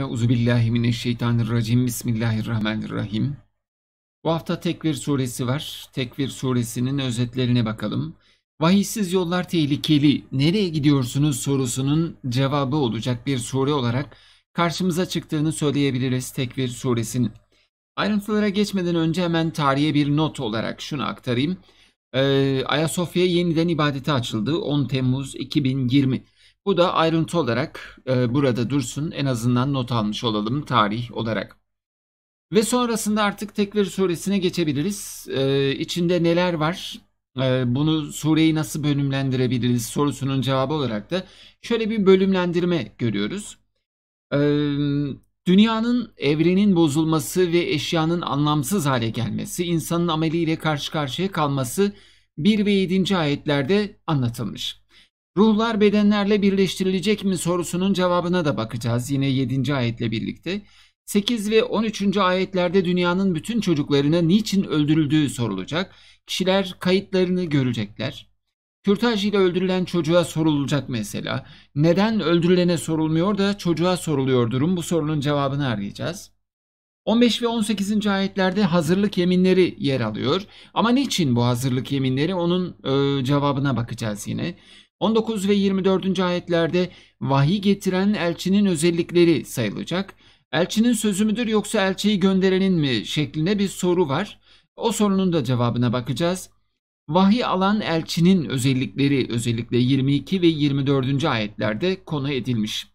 Euzubillahimineşşeytanirracim. Bismillahirrahmanirrahim. Bu hafta Tekvir suresi var. Tekvir suresinin özetlerine bakalım. Vahiysiz yollar tehlikeli, nereye gidiyorsunuz sorusunun cevabı olacak bir sure olarak karşımıza çıktığını söyleyebiliriz Tekvir suresinin. Ayrıntılara geçmeden önce hemen tarihe bir not olarak şunu aktarayım. Ee, Ayasofya yeniden ibadete açıldı 10 Temmuz 2020. Bu da ayrıntı olarak e, burada dursun. En azından not almış olalım tarih olarak. Ve sonrasında artık Tekvir suresine geçebiliriz. E, içinde neler var? E, bunu sureyi nasıl bölümlendirebiliriz sorusunun cevabı olarak da şöyle bir bölümlendirme görüyoruz. E, dünyanın, evrenin bozulması ve eşyanın anlamsız hale gelmesi, insanın ameliyle karşı karşıya kalması 1 ve 7. ayetlerde anlatılmış. Ruhlar bedenlerle birleştirilecek mi sorusunun cevabına da bakacağız yine 7. ayetle birlikte. 8 ve 13. ayetlerde dünyanın bütün çocuklarına niçin öldürüldüğü sorulacak. Kişiler kayıtlarını görecekler. Kürtaj ile öldürülen çocuğa sorulacak mesela. Neden öldürülene sorulmuyor da çocuğa soruluyor durum bu sorunun cevabını arayacağız. 15 ve 18. ayetlerde hazırlık yeminleri yer alıyor. Ama niçin bu hazırlık yeminleri onun e, cevabına bakacağız yine. 19 ve 24. ayetlerde vahiy getiren elçinin özellikleri sayılacak. Elçinin sözü müdür yoksa elçiyi gönderenin mi şeklinde bir soru var. O sorunun da cevabına bakacağız. Vahiy alan elçinin özellikleri özellikle 22 ve 24. ayetlerde konu edilmiş.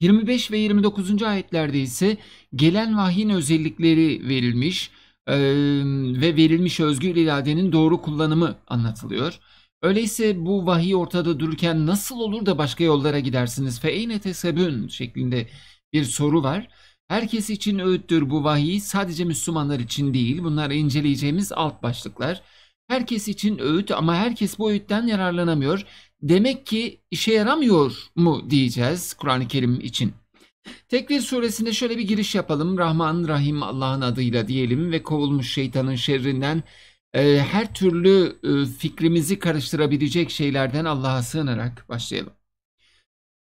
25 ve 29. ayetlerde ise gelen vahyin özellikleri verilmiş e, ve verilmiş özgür iradenin doğru kullanımı anlatılıyor. Öyleyse bu vahiy ortada dururken nasıl olur da başka yollara gidersiniz? Feyne tesebün şeklinde bir soru var. Herkes için öğüttür bu vahiy sadece Müslümanlar için değil. Bunlar inceleyeceğimiz alt başlıklar. Herkes için öğüt ama herkes bu öğütten yararlanamıyor. Demek ki işe yaramıyor mu diyeceğiz Kur'an-ı Kerim için. Tekvir suresinde şöyle bir giriş yapalım. Rahman Rahim Allah'ın adıyla diyelim ve kovulmuş şeytanın şerrinden ee, her türlü e, fikrimizi karıştırabilecek şeylerden Allah'a sığınarak başlayalım.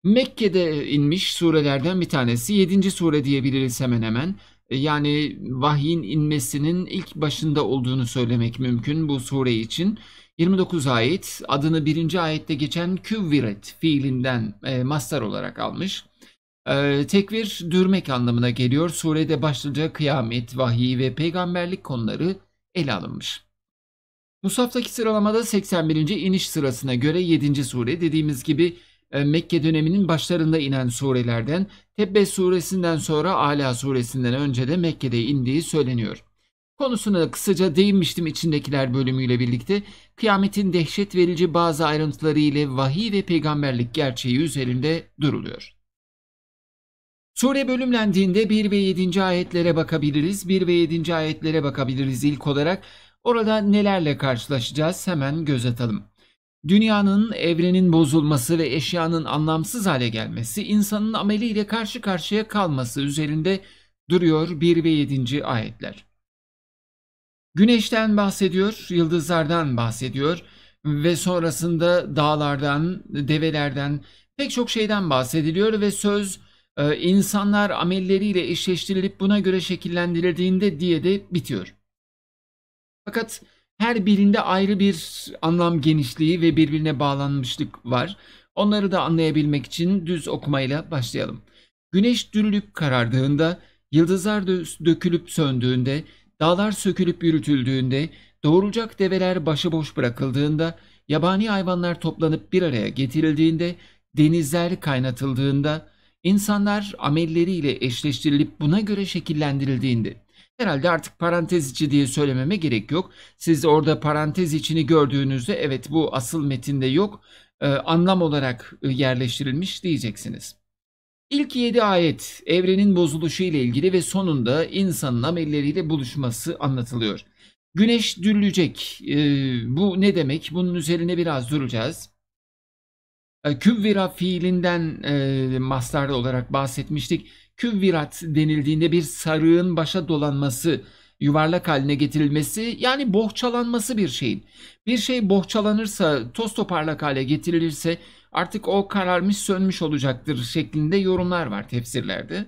Mekke'de inmiş surelerden bir tanesi 7. sure diyebiliriz hemen hemen. E, yani vahyin inmesinin ilk başında olduğunu söylemek mümkün bu sure için. 29 ayet adını 1. ayette geçen küvviret fiilinden e, mastar olarak almış. E, tekvir dürmek anlamına geliyor. Surede başlıca kıyamet, vahiy ve peygamberlik konuları ele alınmış. Musaftaki sıralamada 81. iniş sırasına göre 7. sure dediğimiz gibi e, Mekke döneminin başlarında inen surelerden Tebbe suresinden sonra Ala suresinden önce de Mekke'de indiği söyleniyor. Konusuna da kısaca değinmiştim içindekiler bölümüyle birlikte. Kıyametin dehşet verici bazı ayrıntıları ile vahiy ve peygamberlik gerçeği üzerinde duruluyor. Sure bölümlendiğinde 1 ve 7. ayetlere bakabiliriz. 1 ve 7. ayetlere bakabiliriz ilk olarak. Orada nelerle karşılaşacağız hemen göz atalım. Dünyanın, evrenin bozulması ve eşyanın anlamsız hale gelmesi, insanın ameliyle karşı karşıya kalması üzerinde duruyor 1 ve 7. ayetler. Güneşten bahsediyor, yıldızlardan bahsediyor ve sonrasında dağlardan, develerden, pek çok şeyden bahsediliyor ve söz e, insanlar amelleriyle eşleştirilip buna göre şekillendirildiğinde diye de bitiyor. Fakat her birinde ayrı bir anlam genişliği ve birbirine bağlanmışlık var. Onları da anlayabilmek için düz okumayla başlayalım. Güneş dürülüp karardığında, yıldızlar dökülüp söndüğünde, dağlar sökülüp yürütüldüğünde, doğuracak develer başıboş bırakıldığında, yabani hayvanlar toplanıp bir araya getirildiğinde, denizler kaynatıldığında, insanlar amelleriyle eşleştirilip buna göre şekillendirildiğinde, Herhalde artık parantez içi diye söylememe gerek yok. Siz orada parantez içini gördüğünüzde evet bu asıl metinde yok. Ee, anlam olarak e, yerleştirilmiş diyeceksiniz. İlk 7 ayet evrenin bozuluşu ile ilgili ve sonunda insanın amelleriyle buluşması anlatılıyor. Güneş dürülecek. Ee, bu ne demek? Bunun üzerine biraz duracağız. E, Küvvira fiilinden e, mastarda olarak bahsetmiştik küvvirat denildiğinde bir sarığın başa dolanması, yuvarlak haline getirilmesi yani bohçalanması bir şeyin. Bir şey bohçalanırsa, toz toparlak hale getirilirse artık o kararmış sönmüş olacaktır şeklinde yorumlar var tefsirlerde.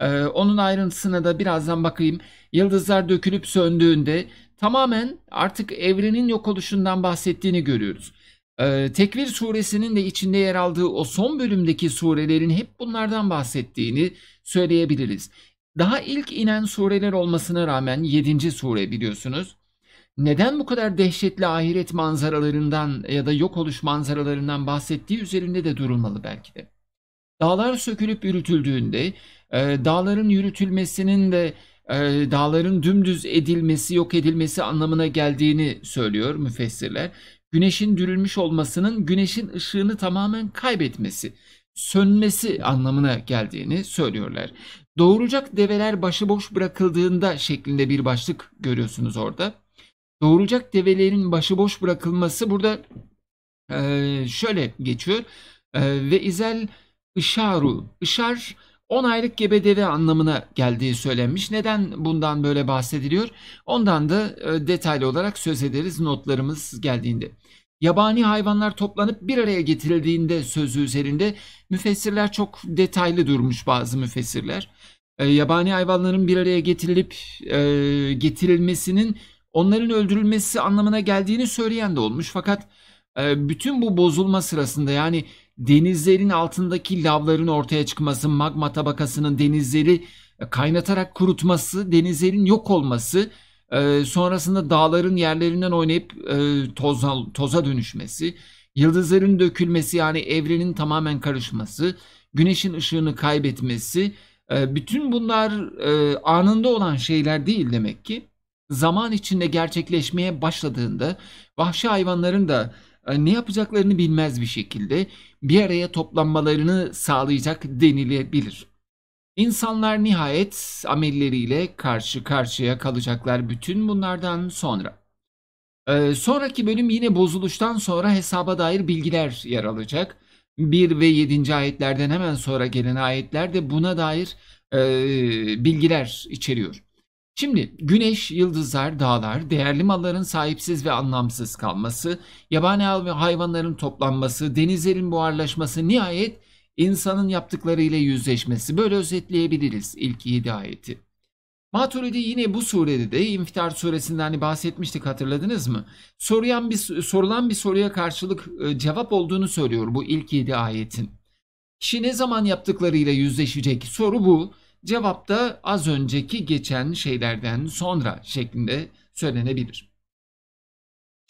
Ee, onun ayrıntısına da birazdan bakayım. Yıldızlar dökülüp söndüğünde tamamen artık evrenin yok oluşundan bahsettiğini görüyoruz. Ee, Tekvir suresinin de içinde yer aldığı o son bölümdeki surelerin hep bunlardan bahsettiğini, söyleyebiliriz. Daha ilk inen sureler olmasına rağmen 7. sure biliyorsunuz. Neden bu kadar dehşetli ahiret manzaralarından ya da yok oluş manzaralarından bahsettiği üzerinde de durulmalı belki de. Dağlar sökülüp yürütüldüğünde, e, dağların yürütülmesinin de e, dağların dümdüz edilmesi, yok edilmesi anlamına geldiğini söylüyor müfessirler. Güneşin dürülmüş olmasının güneşin ışığını tamamen kaybetmesi sönmesi anlamına geldiğini söylüyorlar. Doğuracak develer başıboş bırakıldığında şeklinde bir başlık görüyorsunuz orada. Doğuracak develerin başıboş bırakılması burada e, şöyle geçiyor. E, ve izel ışaru, ışar 10 aylık gebe deve anlamına geldiği söylenmiş. Neden bundan böyle bahsediliyor? Ondan da e, detaylı olarak söz ederiz notlarımız geldiğinde. Yabani hayvanlar toplanıp bir araya getirildiğinde sözü üzerinde müfessirler çok detaylı durmuş bazı müfessirler. E, yabani hayvanların bir araya getirilip e, getirilmesinin onların öldürülmesi anlamına geldiğini söyleyen de olmuş. Fakat e, bütün bu bozulma sırasında yani denizlerin altındaki lavların ortaya çıkması, magma tabakasının denizleri e, kaynatarak kurutması, denizlerin yok olması, e, sonrasında dağların yerlerinden oynayıp e, toza, toza dönüşmesi, yıldızların dökülmesi yani evrenin tamamen karışması, güneşin ışığını kaybetmesi, e, bütün bunlar e, anında olan şeyler değil demek ki. Zaman içinde gerçekleşmeye başladığında vahşi hayvanların da e, ne yapacaklarını bilmez bir şekilde bir araya toplanmalarını sağlayacak denilebilir. İnsanlar nihayet amelleriyle karşı karşıya kalacaklar bütün bunlardan sonra. Ee, sonraki bölüm yine bozuluştan sonra hesaba dair bilgiler yer alacak. 1 ve 7. ayetlerden hemen sonra gelen ayetler de buna dair e, bilgiler içeriyor. Şimdi güneş, yıldızlar, dağlar, değerli malların sahipsiz ve anlamsız kalması, yabani hayvanların toplanması, denizlerin buharlaşması nihayet insanın yaptıklarıyla yüzleşmesi. Böyle özetleyebiliriz ilk 7 ayeti. Maturidi yine bu surede de İnfitar suresinden hani bahsetmiştik hatırladınız mı? Soruyan bir, sorulan bir soruya karşılık e, cevap olduğunu söylüyor bu ilk 7 ayetin. Kişi ne zaman yaptıklarıyla yüzleşecek? Soru bu. Cevap da az önceki geçen şeylerden sonra şeklinde söylenebilir.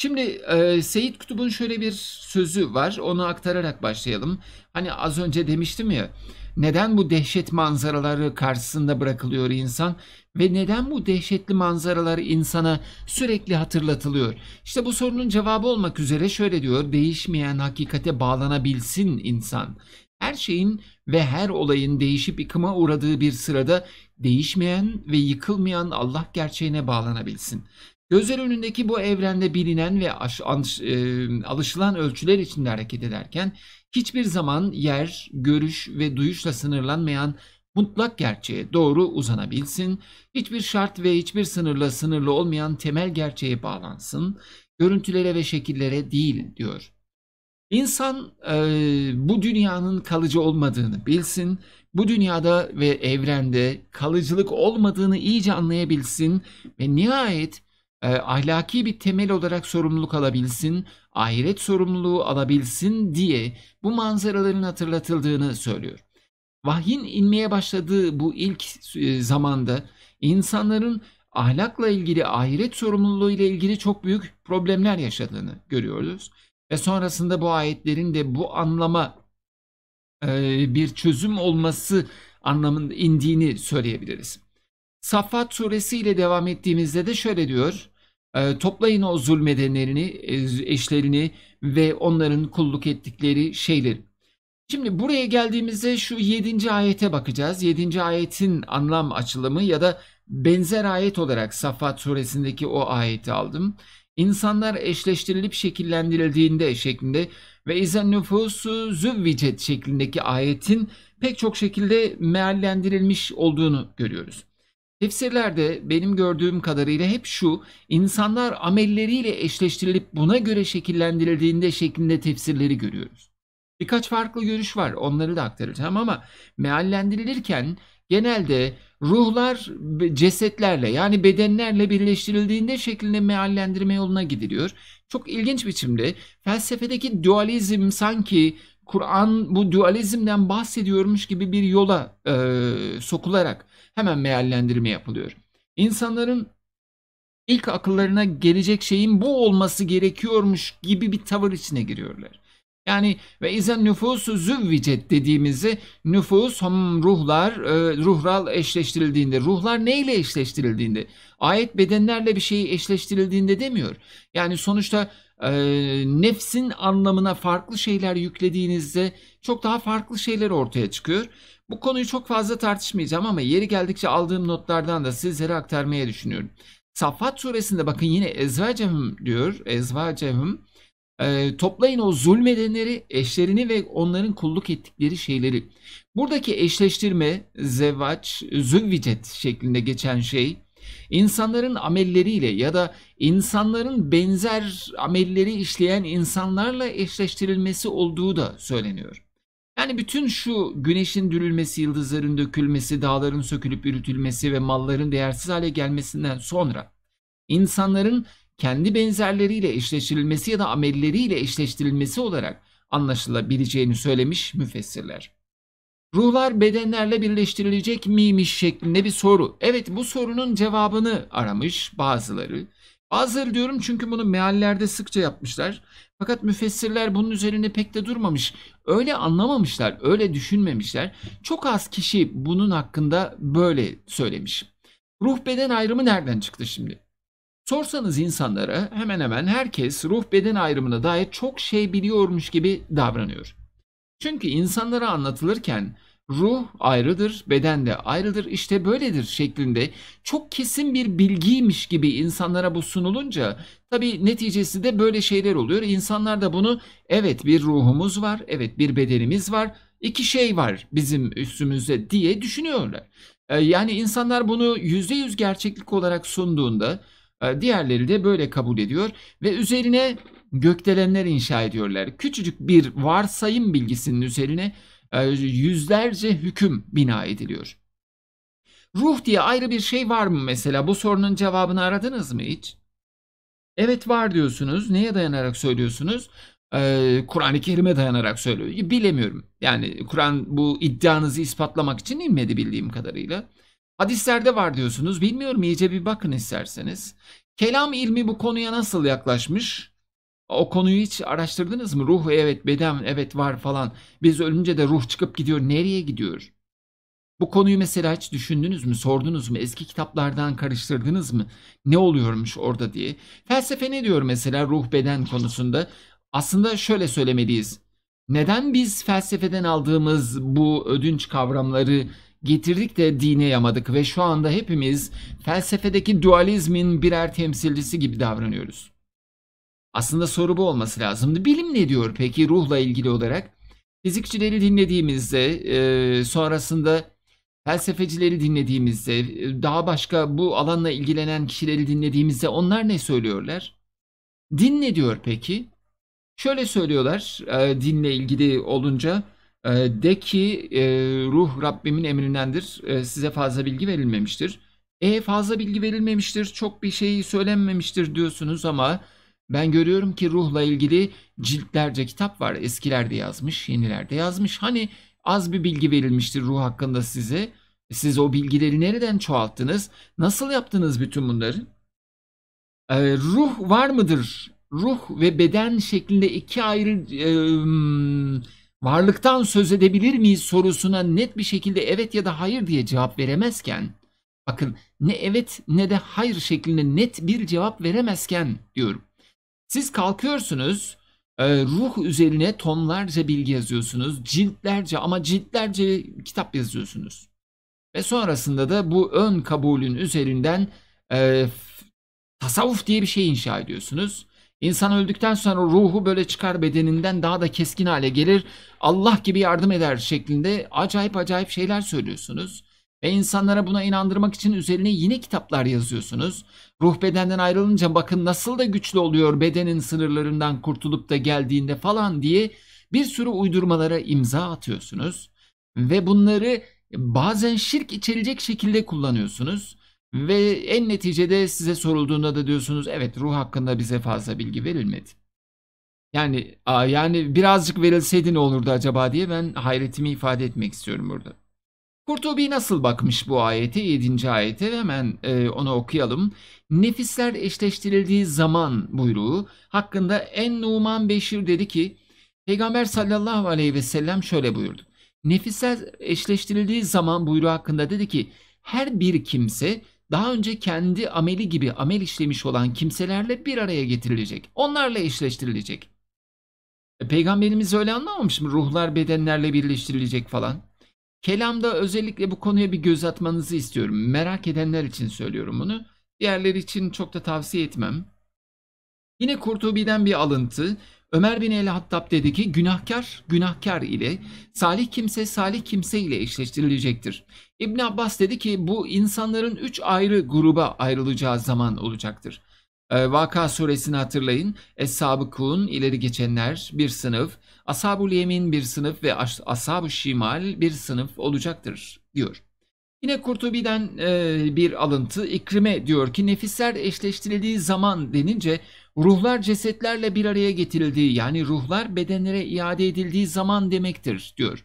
Şimdi e, Seyit Kutub'un şöyle bir sözü var. Onu aktararak başlayalım. Hani az önce demiştim ya. Neden bu dehşet manzaraları karşısında bırakılıyor insan ve neden bu dehşetli manzaralar insana sürekli hatırlatılıyor? İşte bu sorunun cevabı olmak üzere şöyle diyor. Değişmeyen hakikate bağlanabilsin insan. Her şeyin ve her olayın değişip yıkıma uğradığı bir sırada değişmeyen ve yıkılmayan Allah gerçeğine bağlanabilsin. Gözler önündeki bu evrende bilinen ve e, alışılan ölçüler içinde hareket ederken hiçbir zaman yer, görüş ve duyuşla sınırlanmayan mutlak gerçeğe doğru uzanabilsin, hiçbir şart ve hiçbir sınırla sınırlı olmayan temel gerçeğe bağlansın, görüntülere ve şekillere değil diyor. İnsan e, bu dünyanın kalıcı olmadığını bilsin, bu dünyada ve evrende kalıcılık olmadığını iyice anlayabilsin ve nihayet e, ahlaki bir temel olarak sorumluluk alabilsin, ahiret sorumluluğu alabilsin diye bu manzaraların hatırlatıldığını söylüyor. Vahyin inmeye başladığı bu ilk e, zamanda insanların ahlakla ilgili, ahiret sorumluluğu ile ilgili çok büyük problemler yaşadığını görüyoruz. Ve sonrasında bu ayetlerin de bu anlama e, bir çözüm olması anlamında indiğini söyleyebiliriz. Saffat suresi ile devam ettiğimizde de şöyle diyor. Ee, toplayın o zulmedenlerini, e, eşlerini ve onların kulluk ettikleri şeyleri. Şimdi buraya geldiğimizde şu 7. ayete bakacağız. 7. ayetin anlam açılımı ya da benzer ayet olarak Saffat suresindeki o ayeti aldım. İnsanlar eşleştirilip şekillendirildiğinde şeklinde ve izen nüfusu züvvicet şeklindeki ayetin pek çok şekilde meallendirilmiş olduğunu görüyoruz. Tefsirlerde benim gördüğüm kadarıyla hep şu, insanlar amelleriyle eşleştirilip buna göre şekillendirildiğinde şeklinde tefsirleri görüyoruz. Birkaç farklı görüş var, onları da aktaracağım ama meallendirilirken genelde ruhlar cesetlerle yani bedenlerle birleştirildiğinde şeklinde meallendirme yoluna gidiliyor. Çok ilginç biçimde felsefedeki dualizm sanki Kur'an bu dualizmden bahsediyormuş gibi bir yola e, sokularak hemen meallendirme yapılıyor. İnsanların ilk akıllarına gelecek şeyin bu olması gerekiyormuş gibi bir tavır içine giriyorlar. Yani ve izen nüfusu züvvicet dediğimizi nüfus hom ruhlar e, ruhral eşleştirildiğinde ruhlar neyle eşleştirildiğinde ayet bedenlerle bir şeyi eşleştirildiğinde demiyor. Yani sonuçta e, nefsin anlamına farklı şeyler yüklediğinizde çok daha farklı şeyler ortaya çıkıyor. Bu konuyu çok fazla tartışmayacağım ama yeri geldikçe aldığım notlardan da sizlere aktarmaya düşünüyorum. Saffat suresinde bakın yine ezvacem diyor. ezvacem. e, toplayın o zulmedenleri, eşlerini ve onların kulluk ettikleri şeyleri. Buradaki eşleştirme zevvaç, zülvicet şeklinde geçen şey İnsanların amelleriyle ya da insanların benzer amelleri işleyen insanlarla eşleştirilmesi olduğu da söyleniyor. Yani bütün şu güneşin dürülmesi, yıldızların dökülmesi, dağların sökülüp ürütülmesi ve malların değersiz hale gelmesinden sonra insanların kendi benzerleriyle eşleştirilmesi ya da amelleriyle eşleştirilmesi olarak anlaşılabileceğini söylemiş müfessirler. Ruhlar bedenlerle birleştirilecek miymiş şeklinde bir soru. Evet bu sorunun cevabını aramış bazıları. Bazıları diyorum çünkü bunu meallerde sıkça yapmışlar. Fakat müfessirler bunun üzerine pek de durmamış. Öyle anlamamışlar, öyle düşünmemişler. Çok az kişi bunun hakkında böyle söylemiş. Ruh beden ayrımı nereden çıktı şimdi? Sorsanız insanlara hemen hemen herkes ruh beden ayrımına dair çok şey biliyormuş gibi davranıyor. Çünkü insanlara anlatılırken ruh ayrıdır, beden de ayrıdır, işte böyledir şeklinde çok kesin bir bilgiymiş gibi insanlara bu sunulunca tabi neticesi de böyle şeyler oluyor. İnsanlar da bunu evet bir ruhumuz var, evet bir bedenimiz var, iki şey var bizim üstümüzde diye düşünüyorlar. Ee, yani insanlar bunu yüz gerçeklik olarak sunduğunda e, diğerleri de böyle kabul ediyor ve üzerine gökdelenler inşa ediyorlar. Küçücük bir varsayım bilgisinin üzerine e, yüzlerce hüküm bina ediliyor. Ruh diye ayrı bir şey var mı mesela? Bu sorunun cevabını aradınız mı hiç? Evet var diyorsunuz. Neye dayanarak söylüyorsunuz? Ee, Kur'an-ı Kerim'e dayanarak söylüyor. Bilemiyorum. Yani Kur'an bu iddianızı ispatlamak için inmedi bildiğim kadarıyla. Hadislerde var diyorsunuz. Bilmiyorum iyice bir bakın isterseniz. Kelam ilmi bu konuya nasıl yaklaşmış? O konuyu hiç araştırdınız mı? Ruh evet, beden evet var falan. Biz ölünce de ruh çıkıp gidiyor. Nereye gidiyor? Bu konuyu mesela hiç düşündünüz mü, sordunuz mu, eski kitaplardan karıştırdınız mı? Ne oluyormuş orada diye. Felsefe ne diyor mesela ruh beden konusunda? Aslında şöyle söylemeliyiz. Neden biz felsefeden aldığımız bu ödünç kavramları getirdik de dine yamadık ve şu anda hepimiz felsefedeki dualizmin birer temsilcisi gibi davranıyoruz. Aslında soru bu olması lazımdı. Bilim ne diyor peki ruhla ilgili olarak? Fizikçileri dinlediğimizde, e, sonrasında felsefecileri dinlediğimizde, e, daha başka bu alanla ilgilenen kişileri dinlediğimizde onlar ne söylüyorlar? Din ne diyor peki? Şöyle söylüyorlar e, dinle ilgili olunca de ki ruh Rabbimin emrindendir size fazla bilgi verilmemiştir. E fazla bilgi verilmemiştir çok bir şey söylenmemiştir diyorsunuz ama ben görüyorum ki ruhla ilgili ciltlerce kitap var. Eskilerde yazmış, yenilerde yazmış. Hani az bir bilgi verilmiştir ruh hakkında size. Siz o bilgileri nereden çoğalttınız? Nasıl yaptınız bütün bunları? Ee, ruh var mıdır? Ruh ve beden şeklinde iki ayrı e, varlıktan söz edebilir miyiz sorusuna net bir şekilde evet ya da hayır diye cevap veremezken bakın ne evet ne de hayır şeklinde net bir cevap veremezken diyorum. Siz kalkıyorsunuz, e, ruh üzerine tonlarca bilgi yazıyorsunuz, ciltlerce ama ciltlerce kitap yazıyorsunuz. Ve sonrasında da bu ön kabulün üzerinden e, tasavvuf diye bir şey inşa ediyorsunuz. İnsan öldükten sonra ruhu böyle çıkar bedeninden daha da keskin hale gelir. Allah gibi yardım eder şeklinde acayip acayip şeyler söylüyorsunuz. Ve insanlara buna inandırmak için üzerine yine kitaplar yazıyorsunuz. Ruh bedenden ayrılınca bakın nasıl da güçlü oluyor bedenin sınırlarından kurtulup da geldiğinde falan diye bir sürü uydurmalara imza atıyorsunuz. Ve bunları bazen şirk içerecek şekilde kullanıyorsunuz. Ve en neticede size sorulduğunda da diyorsunuz evet ruh hakkında bize fazla bilgi verilmedi. Yani yani birazcık verilseydi ne olurdu acaba diye ben hayretimi ifade etmek istiyorum burada. Kurtubi nasıl bakmış bu ayete? 7. ayete hemen e, onu okuyalım. Nefisler eşleştirildiği zaman buyruğu hakkında en Numan Beşir dedi ki Peygamber sallallahu aleyhi ve sellem şöyle buyurdu. Nefisler eşleştirildiği zaman buyruğu hakkında dedi ki her bir kimse daha önce kendi ameli gibi amel işlemiş olan kimselerle bir araya getirilecek. Onlarla eşleştirilecek. E, Peygamberimiz öyle anlamamış mı? Ruhlar bedenlerle birleştirilecek falan. Kelamda özellikle bu konuya bir göz atmanızı istiyorum. Merak edenler için söylüyorum bunu. Diğerleri için çok da tavsiye etmem. Yine Kurtubi'den bir alıntı. Ömer bin el-Hattab dedi ki günahkar günahkar ile salih kimse salih kimse ile eşleştirilecektir. İbn Abbas dedi ki bu insanların üç ayrı gruba ayrılacağı zaman olacaktır. E, Vaka suresini hatırlayın. Es-sabıkun ileri geçenler bir sınıf, ashab Yemin bir sınıf ve Ashab-ı Şimal bir sınıf olacaktır diyor. Yine Kurtubi'den e, bir alıntı İkrime diyor ki nefisler eşleştirildiği zaman denince ruhlar cesetlerle bir araya getirildiği yani ruhlar bedenlere iade edildiği zaman demektir diyor.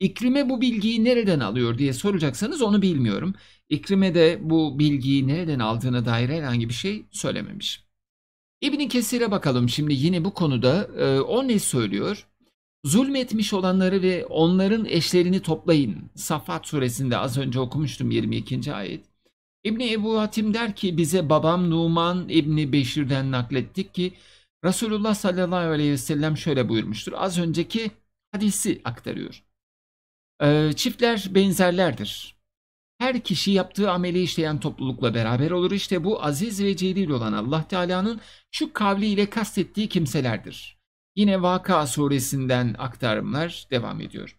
İkrime bu bilgiyi nereden alıyor diye soracaksanız onu bilmiyorum. İkrime de bu bilgiyi nereden aldığına dair herhangi bir şey söylememiş. İbni Kesir'e bakalım şimdi yine bu konuda e, o ne söylüyor? Zulmetmiş olanları ve onların eşlerini toplayın. Safat suresinde az önce okumuştum 22. ayet. İbni Ebu Hatim der ki bize babam Numan İbni Beşir'den naklettik ki Resulullah sallallahu aleyhi ve sellem şöyle buyurmuştur. Az önceki hadisi aktarıyor. E, çiftler benzerlerdir. Her kişi yaptığı ameli işleyen toplulukla beraber olur. İşte bu aziz ve celil olan Allah Teala'nın şu kavliyle kastettiği kimselerdir. Yine Vaka suresinden aktarımlar devam ediyor.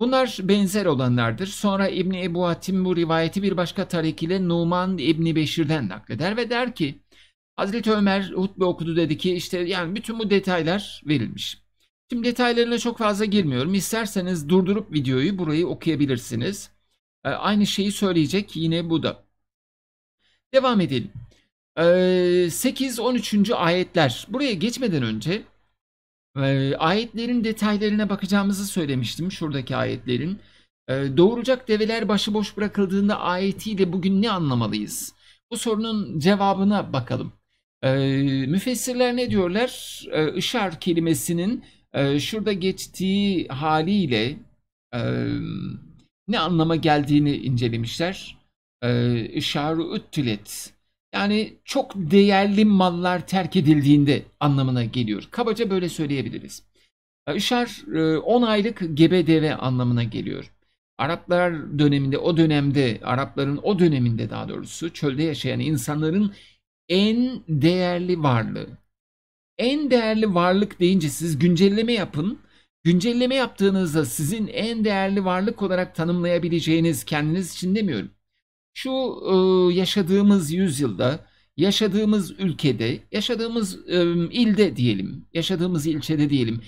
Bunlar benzer olanlardır. Sonra İbni Ebu Hatim bu rivayeti bir başka tarik ile Numan İbni Beşir'den nakleder ve der ki Hazreti Ömer hutbe okudu dedi ki işte yani bütün bu detaylar verilmiş. Şimdi detaylarına çok fazla girmiyorum. İsterseniz durdurup videoyu burayı okuyabilirsiniz. Ee, aynı şeyi söyleyecek yine bu da. Devam edelim. 8-13. Ee, ayetler. Buraya geçmeden önce ee, ayetlerin detaylarına bakacağımızı söylemiştim şuradaki ayetlerin. Ee, doğuracak develer başıboş bırakıldığında ayetiyle bugün ne anlamalıyız? Bu sorunun cevabına bakalım. Ee, müfessirler ne diyorlar? E, kelimesinin şurada geçtiği haliyle e, ne anlama geldiğini incelemişler. E, Işar-ı üttület yani çok değerli mallar terk edildiğinde anlamına geliyor. Kabaca böyle söyleyebiliriz. Işar 10 e, aylık gebe deve anlamına geliyor. Araplar döneminde o dönemde Arapların o döneminde daha doğrusu çölde yaşayan insanların en değerli varlığı. En değerli varlık deyince siz güncelleme yapın. Güncelleme yaptığınızda sizin en değerli varlık olarak tanımlayabileceğiniz kendiniz için demiyorum şu e, yaşadığımız yüzyılda, yaşadığımız ülkede, yaşadığımız e, ilde diyelim, yaşadığımız ilçede diyelim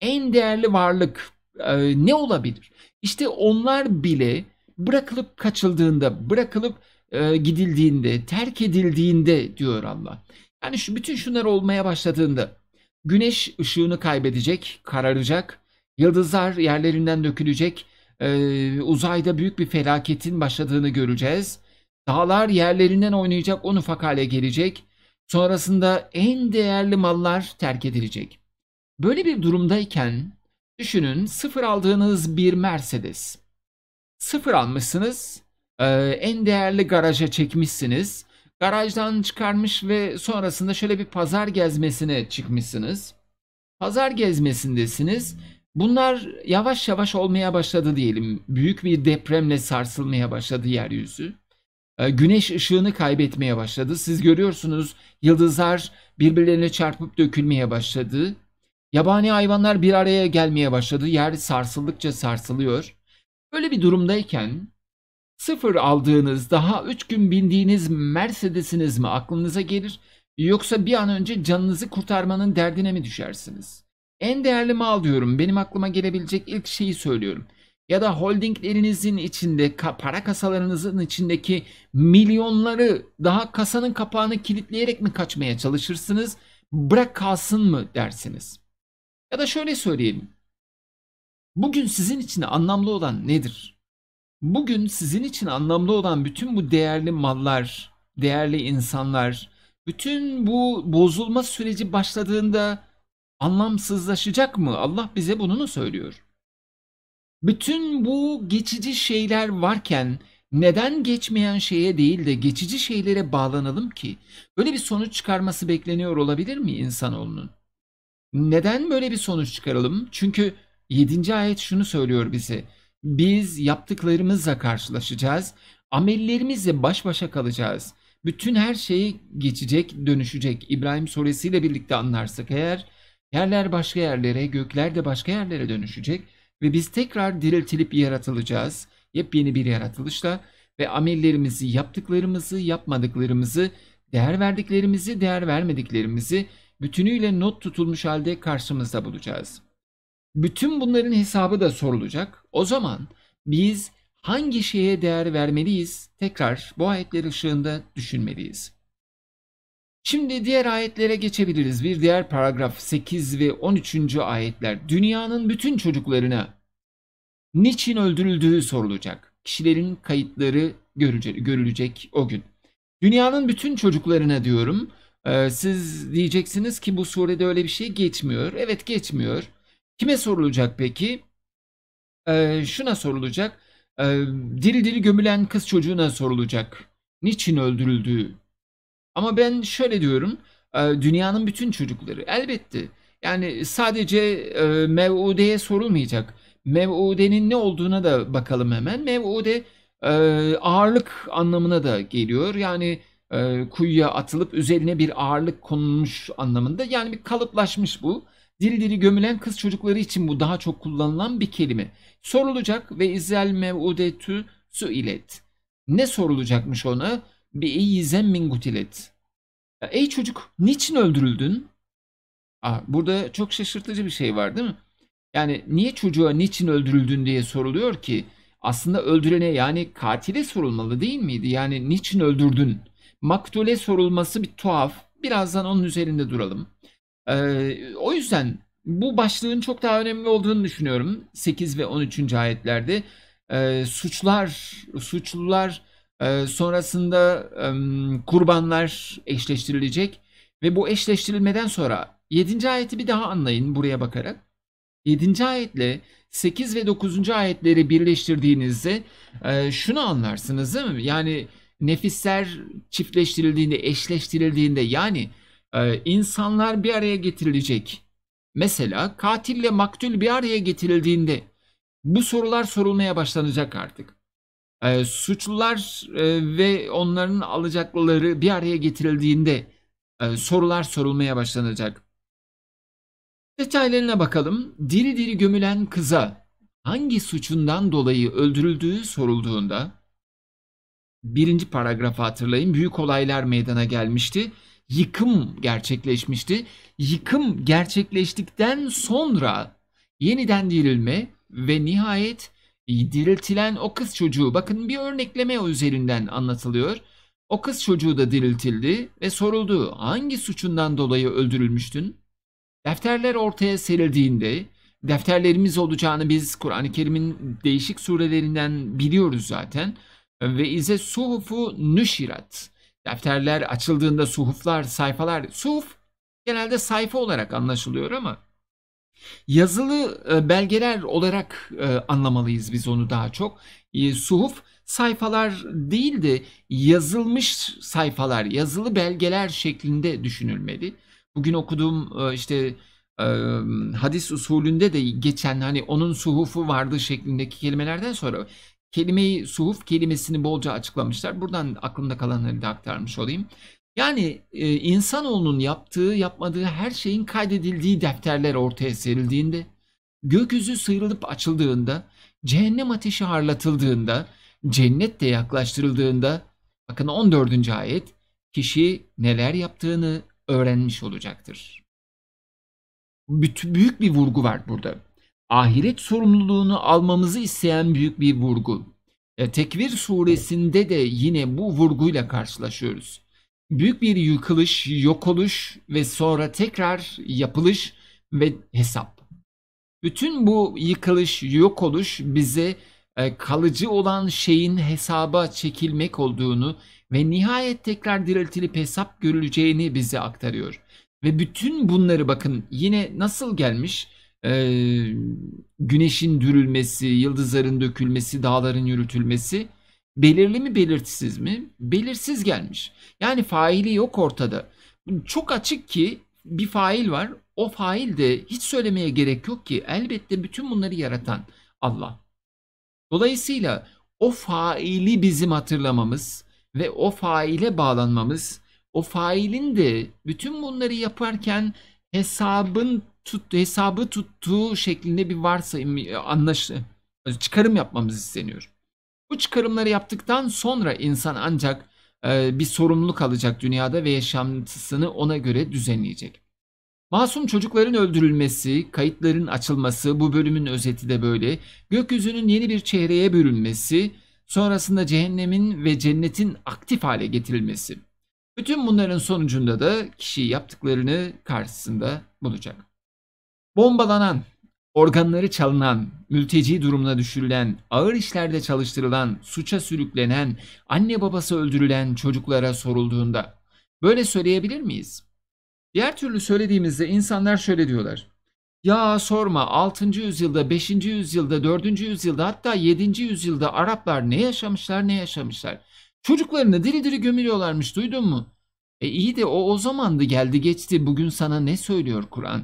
en değerli varlık e, ne olabilir? İşte onlar bile bırakılıp kaçıldığında, bırakılıp e, gidildiğinde, terk edildiğinde diyor Allah. Yani şu bütün şunlar olmaya başladığında güneş ışığını kaybedecek, kararacak, yıldızlar yerlerinden dökülecek, ee, uzayda büyük bir felaketin başladığını göreceğiz. Dağlar yerlerinden oynayacak, on ufak hale gelecek. Sonrasında en değerli mallar terk edilecek. Böyle bir durumdayken düşünün sıfır aldığınız bir Mercedes. Sıfır almışsınız, e, en değerli garaja çekmişsiniz. Garajdan çıkarmış ve sonrasında şöyle bir pazar gezmesine çıkmışsınız. Pazar gezmesindesiniz. Bunlar yavaş yavaş olmaya başladı diyelim. Büyük bir depremle sarsılmaya başladı yeryüzü. Ee, güneş ışığını kaybetmeye başladı. Siz görüyorsunuz yıldızlar birbirlerine çarpıp dökülmeye başladı. Yabani hayvanlar bir araya gelmeye başladı. Yer sarsıldıkça sarsılıyor. Böyle bir durumdayken sıfır aldığınız, daha üç gün bindiğiniz Mercedes'iniz mi aklınıza gelir? Yoksa bir an önce canınızı kurtarmanın derdine mi düşersiniz? En değerli mal diyorum. Benim aklıma gelebilecek ilk şeyi söylüyorum. Ya da holdinglerinizin içinde, para kasalarınızın içindeki milyonları daha kasanın kapağını kilitleyerek mi kaçmaya çalışırsınız? Bırak kalsın mı dersiniz? Ya da şöyle söyleyelim. Bugün sizin için anlamlı olan nedir? Bugün sizin için anlamlı olan bütün bu değerli mallar, değerli insanlar, bütün bu bozulma süreci başladığında anlamsızlaşacak mı? Allah bize bunu mu söylüyor? Bütün bu geçici şeyler varken neden geçmeyen şeye değil de geçici şeylere bağlanalım ki? Böyle bir sonuç çıkarması bekleniyor olabilir mi insanoğlunun? Neden böyle bir sonuç çıkaralım? Çünkü 7. ayet şunu söylüyor bize. Biz yaptıklarımızla karşılaşacağız. Amellerimizle baş başa kalacağız. Bütün her şey geçecek, dönüşecek. İbrahim suresiyle birlikte anlarsak eğer Yerler başka yerlere, gökler de başka yerlere dönüşecek ve biz tekrar diriltilip yaratılacağız. Yepyeni bir yaratılışla ve amellerimizi, yaptıklarımızı, yapmadıklarımızı, değer verdiklerimizi, değer vermediklerimizi bütünüyle not tutulmuş halde karşımızda bulacağız. Bütün bunların hesabı da sorulacak. O zaman biz hangi şeye değer vermeliyiz? Tekrar bu ayetler ışığında düşünmeliyiz. Şimdi diğer ayetlere geçebiliriz. Bir diğer paragraf 8 ve 13. ayetler dünyanın bütün çocuklarına niçin öldürüldüğü sorulacak. Kişilerin kayıtları görülecek, o gün. Dünyanın bütün çocuklarına diyorum. Ee, siz diyeceksiniz ki bu surede öyle bir şey geçmiyor. Evet geçmiyor. Kime sorulacak peki? Ee, şuna sorulacak. Ee, diri diri gömülen kız çocuğuna sorulacak. Niçin öldürüldüğü ama ben şöyle diyorum. E, dünyanın bütün çocukları elbette. Yani sadece e, mevudeye sorulmayacak. Mev'udenin ne olduğuna da bakalım hemen. Mev'ude e, ağırlık anlamına da geliyor. Yani kuyuya atılıp üzerine bir ağırlık konulmuş anlamında. Yani bir kalıplaşmış bu. Diri diri gömülen kız çocukları için bu daha çok kullanılan bir kelime. Sorulacak ve izel mev'udetü ilet. Ne sorulacakmış ona? bi eyyi zemmin gutilet. Ey çocuk niçin öldürüldün? Ah, burada çok şaşırtıcı bir şey var değil mi? Yani niye çocuğa niçin öldürüldün diye soruluyor ki aslında öldürene yani katile sorulmalı değil miydi? Yani niçin öldürdün? Maktule sorulması bir tuhaf. Birazdan onun üzerinde duralım. Ee, o yüzden bu başlığın çok daha önemli olduğunu düşünüyorum. 8 ve 13. ayetlerde e, suçlar, suçlular ee, sonrasında kurbanlar eşleştirilecek ve bu eşleştirilmeden sonra 7. ayeti bir daha anlayın buraya bakarak. 7. ayetle 8 ve 9. ayetleri birleştirdiğinizde e, şunu anlarsınız değil mi? Yani nefisler çiftleştirildiğinde, eşleştirildiğinde yani e, insanlar bir araya getirilecek. Mesela katille maktul bir araya getirildiğinde bu sorular sorulmaya başlanacak artık. E, suçlular e, ve onların alacaklıları bir araya getirildiğinde e, sorular sorulmaya başlanacak. Detaylarına bakalım. Diri diri gömülen kıza hangi suçundan dolayı öldürüldüğü sorulduğunda birinci paragrafı hatırlayın. Büyük olaylar meydana gelmişti. Yıkım gerçekleşmişti. Yıkım gerçekleştikten sonra yeniden dirilme ve nihayet diriltilen o kız çocuğu bakın bir örnekleme üzerinden anlatılıyor. O kız çocuğu da diriltildi ve soruldu hangi suçundan dolayı öldürülmüştün? Defterler ortaya serildiğinde defterlerimiz olacağını biz Kur'an-ı Kerim'in değişik surelerinden biliyoruz zaten. Ve ize suhufu nüşirat. Defterler açıldığında suhuflar, sayfalar. Suhuf genelde sayfa olarak anlaşılıyor ama Yazılı e, belgeler olarak e, anlamalıyız biz onu daha çok. E, suhuf sayfalar değil de yazılmış sayfalar, yazılı belgeler şeklinde düşünülmeli. Bugün okuduğum işte hadis usulünde de geçen hani onun suhufu vardı şeklindeki kelimelerden sonra kelimeyi suhuf kelimesini bolca açıklamışlar. Buradan aklımda kalanları da aktarmış olayım. Yani e, insanoğlunun yaptığı, yapmadığı her şeyin kaydedildiği defterler ortaya serildiğinde, gökyüzü sıyrılıp açıldığında, cehennem ateşi harlatıldığında, cennet de yaklaştırıldığında, bakın 14. ayet, kişi neler yaptığını öğrenmiş olacaktır. Büyük bir vurgu var burada. Ahiret sorumluluğunu almamızı isteyen büyük bir vurgu. E, Tekvir suresinde de yine bu vurguyla karşılaşıyoruz büyük bir yıkılış, yok oluş ve sonra tekrar yapılış ve hesap. Bütün bu yıkılış, yok oluş bize e, kalıcı olan şeyin hesaba çekilmek olduğunu ve nihayet tekrar diriltilip hesap görüleceğini bize aktarıyor. Ve bütün bunları bakın yine nasıl gelmiş? Ee, güneşin dürülmesi, yıldızların dökülmesi, dağların yürütülmesi Belirli mi belirsiz mi? Belirsiz gelmiş. Yani faili yok ortada. Çok açık ki bir fail var. O fail de hiç söylemeye gerek yok ki elbette bütün bunları yaratan Allah. Dolayısıyla o faili bizim hatırlamamız ve o faile bağlanmamız, o failin de bütün bunları yaparken hesabın tut, hesabı tuttuğu şeklinde bir varsayım anlaşı çıkarım yapmamız isteniyor. Bu çıkarımları yaptıktan sonra insan ancak e, bir sorumluluk alacak dünyada ve yaşantısını ona göre düzenleyecek. Masum çocukların öldürülmesi, kayıtların açılması, bu bölümün özeti de böyle. Gökyüzünün yeni bir çehreye bürünmesi, sonrasında cehennemin ve cennetin aktif hale getirilmesi. Bütün bunların sonucunda da kişi yaptıklarını karşısında bulacak. Bombalanan organları çalınan, mülteci durumuna düşürülen, ağır işlerde çalıştırılan, suça sürüklenen, anne babası öldürülen çocuklara sorulduğunda böyle söyleyebilir miyiz? Diğer türlü söylediğimizde insanlar şöyle diyorlar. Ya sorma 6. yüzyılda, 5. yüzyılda, 4. yüzyılda hatta 7. yüzyılda Araplar ne yaşamışlar ne yaşamışlar. Çocuklarını diri diri gömülüyorlarmış duydun mu? E iyi de o o zamandı geldi geçti bugün sana ne söylüyor Kur'an?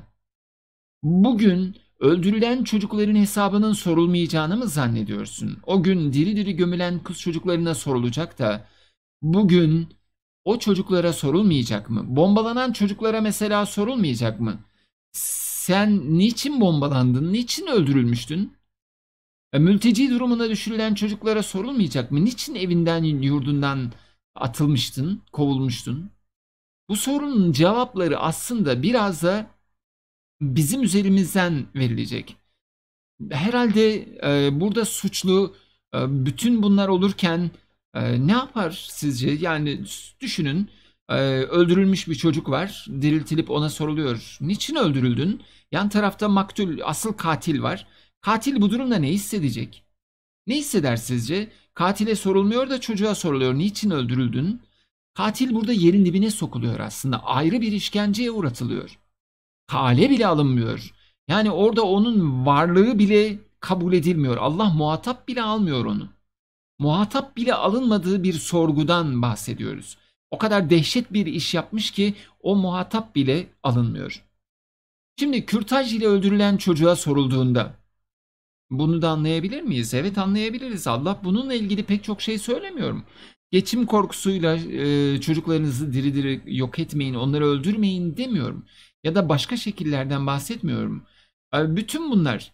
Bugün Öldürülen çocukların hesabının sorulmayacağını mı zannediyorsun? O gün diri diri gömülen kız çocuklarına sorulacak da bugün o çocuklara sorulmayacak mı? Bombalanan çocuklara mesela sorulmayacak mı? Sen niçin bombalandın? Niçin öldürülmüştün? E, mülteci durumuna düşürülen çocuklara sorulmayacak mı? Niçin evinden yurdundan atılmıştın, kovulmuştun? Bu sorunun cevapları aslında biraz da bizim üzerimizden verilecek. Herhalde e, burada suçlu e, bütün bunlar olurken e, ne yapar sizce? Yani düşünün e, öldürülmüş bir çocuk var. Diriltilip ona soruluyor. Niçin öldürüldün? Yan tarafta maktul, asıl katil var. Katil bu durumda ne hissedecek? Ne hisseder sizce? Katile sorulmuyor da çocuğa soruluyor. Niçin öldürüldün? Katil burada yerin dibine sokuluyor aslında. Ayrı bir işkenceye uğratılıyor. Kale bile alınmıyor. Yani orada onun varlığı bile kabul edilmiyor. Allah muhatap bile almıyor onu. Muhatap bile alınmadığı bir sorgudan bahsediyoruz. O kadar dehşet bir iş yapmış ki o muhatap bile alınmıyor. Şimdi kürtaj ile öldürülen çocuğa sorulduğunda bunu da anlayabilir miyiz? Evet anlayabiliriz. Allah bununla ilgili pek çok şey söylemiyorum. Geçim korkusuyla e, çocuklarınızı diri diri yok etmeyin, onları öldürmeyin demiyorum ya da başka şekillerden bahsetmiyorum. Ee, bütün bunlar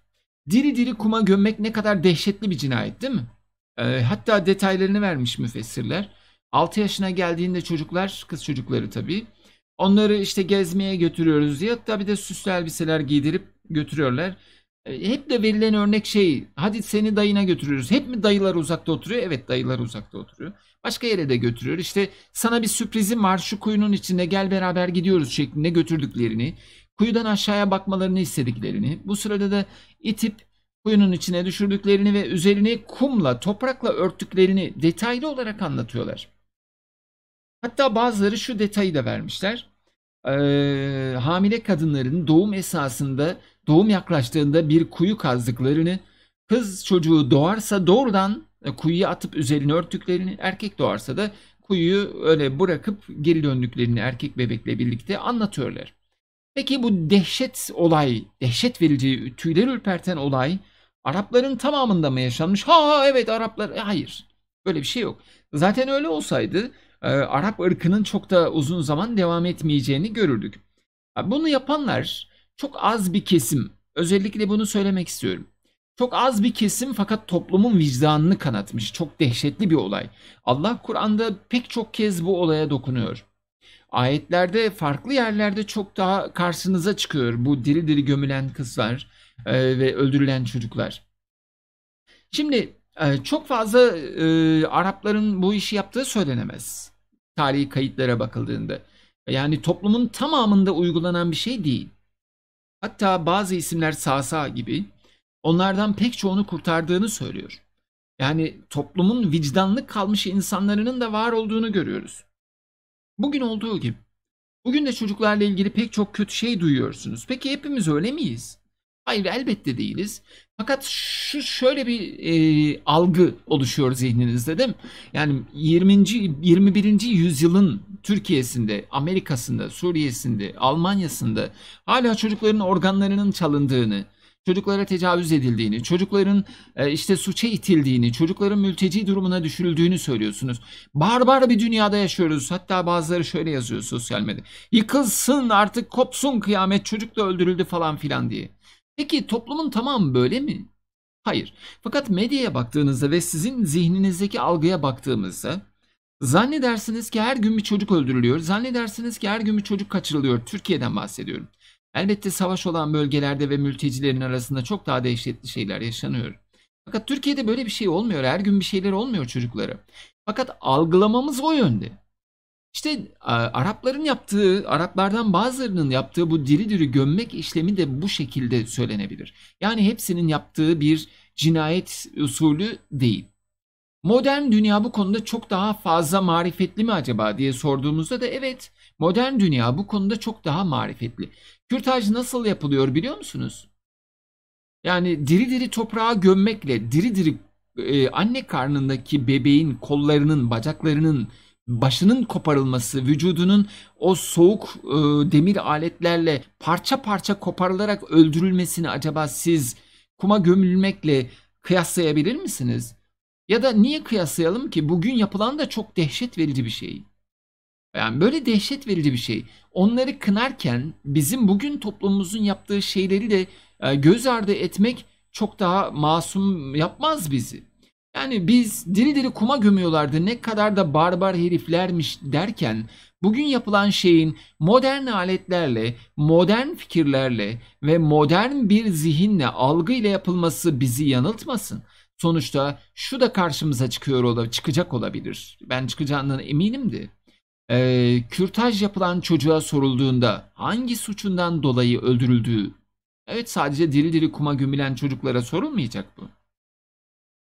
diri diri kuma gömmek ne kadar dehşetli bir cinayet değil mi? Ee, hatta detaylarını vermiş müfessirler. 6 yaşına geldiğinde çocuklar, kız çocukları tabii, onları işte gezmeye götürüyoruz diye hatta bir de süslü elbiseler giydirip götürüyorlar. Ee, hep de verilen örnek şey, hadi seni dayına götürüyoruz. Hep mi dayılar uzakta oturuyor? Evet dayılar uzakta oturuyor. Başka yere de götürüyor. İşte sana bir sürprizim var şu kuyunun içinde gel beraber gidiyoruz şeklinde götürdüklerini, kuyudan aşağıya bakmalarını istediklerini, bu sırada da itip kuyunun içine düşürdüklerini ve üzerini kumla, toprakla örttüklerini detaylı olarak anlatıyorlar. Hatta bazıları şu detayı da vermişler. Ee, hamile kadınların doğum esasında doğum yaklaştığında bir kuyu kazdıklarını, kız çocuğu doğarsa doğrudan e, kuyuya atıp üzerini örttüklerini, erkek doğarsa da kuyuyu öyle bırakıp geri döndüklerini erkek bebekle birlikte anlatıyorlar. Peki bu dehşet olay, dehşet verici, tüyler ürperten olay Arapların tamamında mı yaşanmış? Ha evet Araplar, e, hayır. Böyle bir şey yok. Zaten öyle olsaydı e, Arap ırkının çok da uzun zaman devam etmeyeceğini görürdük. Bunu yapanlar çok az bir kesim. Özellikle bunu söylemek istiyorum. Çok az bir kesim fakat toplumun vicdanını kanatmış. Çok dehşetli bir olay. Allah Kur'an'da pek çok kez bu olaya dokunuyor. Ayetlerde farklı yerlerde çok daha karşınıza çıkıyor bu diri diri gömülen kızlar e, ve öldürülen çocuklar. Şimdi e, çok fazla e, Arapların bu işi yaptığı söylenemez. Tarihi kayıtlara bakıldığında. Yani toplumun tamamında uygulanan bir şey değil. Hatta bazı isimler Sasa gibi onlardan pek çoğunu kurtardığını söylüyor. Yani toplumun vicdanlı kalmış insanlarının da var olduğunu görüyoruz. Bugün olduğu gibi. Bugün de çocuklarla ilgili pek çok kötü şey duyuyorsunuz. Peki hepimiz öyle miyiz? Hayır elbette değiliz. Fakat şu şöyle bir e, algı oluşuyor zihninizde değil mi? Yani 20. 21. yüzyılın Türkiye'sinde, Amerika'sında, Suriye'sinde, Almanya'sında hala çocukların organlarının çalındığını, çocuklara tecavüz edildiğini, çocukların e, işte suça itildiğini, çocukların mülteci durumuna düşürüldüğünü söylüyorsunuz. Barbar bir dünyada yaşıyoruz. Hatta bazıları şöyle yazıyor sosyal medyada. Yıkılsın artık kopsun kıyamet çocuk da öldürüldü falan filan diye. Peki toplumun tamamı böyle mi? Hayır. Fakat medyaya baktığınızda ve sizin zihninizdeki algıya baktığımızda zannedersiniz ki her gün bir çocuk öldürülüyor. Zannedersiniz ki her gün bir çocuk kaçırılıyor. Türkiye'den bahsediyorum. Elbette savaş olan bölgelerde ve mültecilerin arasında çok daha dehşetli şeyler yaşanıyor. Fakat Türkiye'de böyle bir şey olmuyor. Her gün bir şeyler olmuyor çocuklara. Fakat algılamamız o yönde. İşte Arapların yaptığı, Araplardan bazılarının yaptığı bu diri diri gömmek işlemi de bu şekilde söylenebilir. Yani hepsinin yaptığı bir cinayet usulü değil. Modern dünya bu konuda çok daha fazla marifetli mi acaba diye sorduğumuzda da evet modern dünya bu konuda çok daha marifetli. Kürtaj nasıl yapılıyor biliyor musunuz? Yani diri diri toprağa gömmekle diri diri e, anne karnındaki bebeğin kollarının, bacaklarının, başının koparılması, vücudunun o soğuk e, demir aletlerle parça parça koparılarak öldürülmesini acaba siz kuma gömülmekle kıyaslayabilir misiniz? Ya da niye kıyaslayalım ki bugün yapılan da çok dehşet verici bir şey. Yani böyle dehşet verici bir şey onları kınarken bizim bugün toplumumuzun yaptığı şeyleri de e, göz ardı etmek çok daha masum yapmaz bizi. Yani biz diri diri kuma gömüyorlardı ne kadar da barbar heriflermiş derken bugün yapılan şeyin modern aletlerle, modern fikirlerle ve modern bir zihinle, algı ile yapılması bizi yanıltmasın. Sonuçta şu da karşımıza çıkıyor ola, çıkacak olabilir. Ben çıkacağından eminim de e, kürtaj yapılan çocuğa sorulduğunda hangi suçundan dolayı öldürüldüğü, evet sadece diri diri kuma gömülen çocuklara sorulmayacak bu.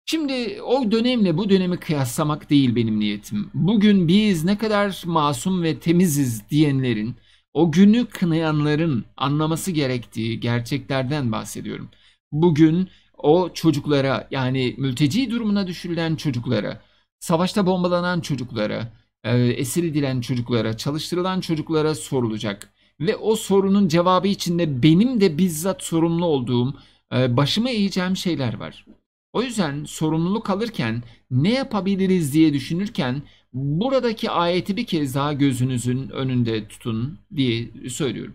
Şimdi o dönemle bu dönemi kıyaslamak değil benim niyetim. Bugün biz ne kadar masum ve temiziz diyenlerin, o günü kınayanların anlaması gerektiği gerçeklerden bahsediyorum. Bugün o çocuklara yani mülteci durumuna düşürülen çocuklara, savaşta bombalanan çocuklara, e, esir edilen çocuklara, çalıştırılan çocuklara sorulacak. Ve o sorunun cevabı içinde benim de bizzat sorumlu olduğum, e, başıma eğeceğim şeyler var. O yüzden sorumluluk alırken ne yapabiliriz diye düşünürken buradaki ayeti bir kez daha gözünüzün önünde tutun diye söylüyorum.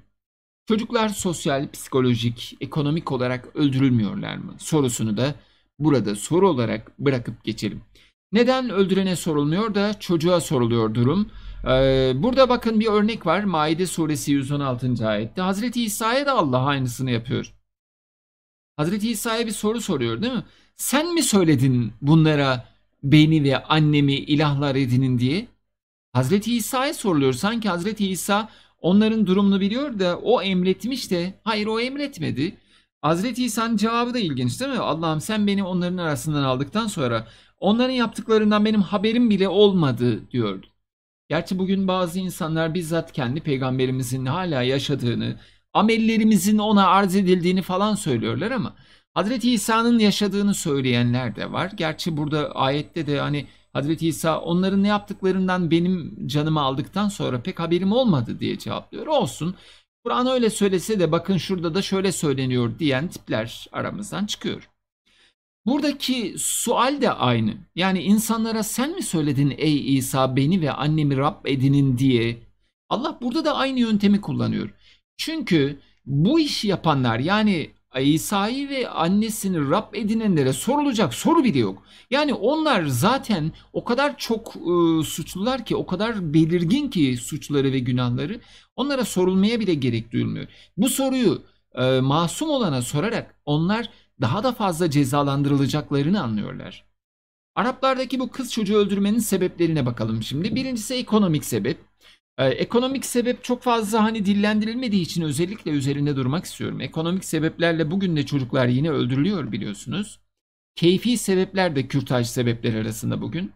Çocuklar sosyal, psikolojik, ekonomik olarak öldürülmüyorlar mı? Sorusunu da burada soru olarak bırakıp geçelim. Neden öldürene sorulmuyor da çocuğa soruluyor durum. Ee, burada bakın bir örnek var. Maide suresi 116. ayette. Hazreti İsa'ya da Allah aynısını yapıyor. Hazreti İsa'ya bir soru soruyor değil mi? Sen mi söyledin bunlara beni ve annemi ilahlar edinin diye? Hazreti İsa'ya soruluyor. Sanki Hazreti İsa onların durumunu biliyor da o emretmiş de hayır o emretmedi. Hazreti İsa'nın cevabı da ilginç değil mi? Allah'ım sen beni onların arasından aldıktan sonra Onların yaptıklarından benim haberim bile olmadı diyordu. Gerçi bugün bazı insanlar bizzat kendi peygamberimizin hala yaşadığını, amellerimizin ona arz edildiğini falan söylüyorlar ama Hazreti İsa'nın yaşadığını söyleyenler de var. Gerçi burada ayette de hani Hazreti İsa onların ne yaptıklarından benim canımı aldıktan sonra pek haberim olmadı diye cevaplıyor. Olsun Kur'an öyle söylese de bakın şurada da şöyle söyleniyor diyen tipler aramızdan çıkıyor. Buradaki sual de aynı. Yani insanlara sen mi söyledin ey İsa beni ve annemi Rab edinin diye. Allah burada da aynı yöntemi kullanıyor. Çünkü bu işi yapanlar yani İsa'yı ve annesini Rab edinenlere sorulacak soru bile yok. Yani onlar zaten o kadar çok e, suçlular ki, o kadar belirgin ki suçları ve günahları onlara sorulmaya bile gerek duyulmuyor. Bu soruyu e, masum olana sorarak onlar daha da fazla cezalandırılacaklarını anlıyorlar. Araplardaki bu kız çocuğu öldürmenin sebeplerine bakalım şimdi. Birincisi ekonomik sebep. Ee, ekonomik sebep çok fazla hani dillendirilmediği için özellikle üzerinde durmak istiyorum. Ekonomik sebeplerle bugün de çocuklar yine öldürülüyor biliyorsunuz. Keyfi sebepler de kürtaj sebepler arasında bugün.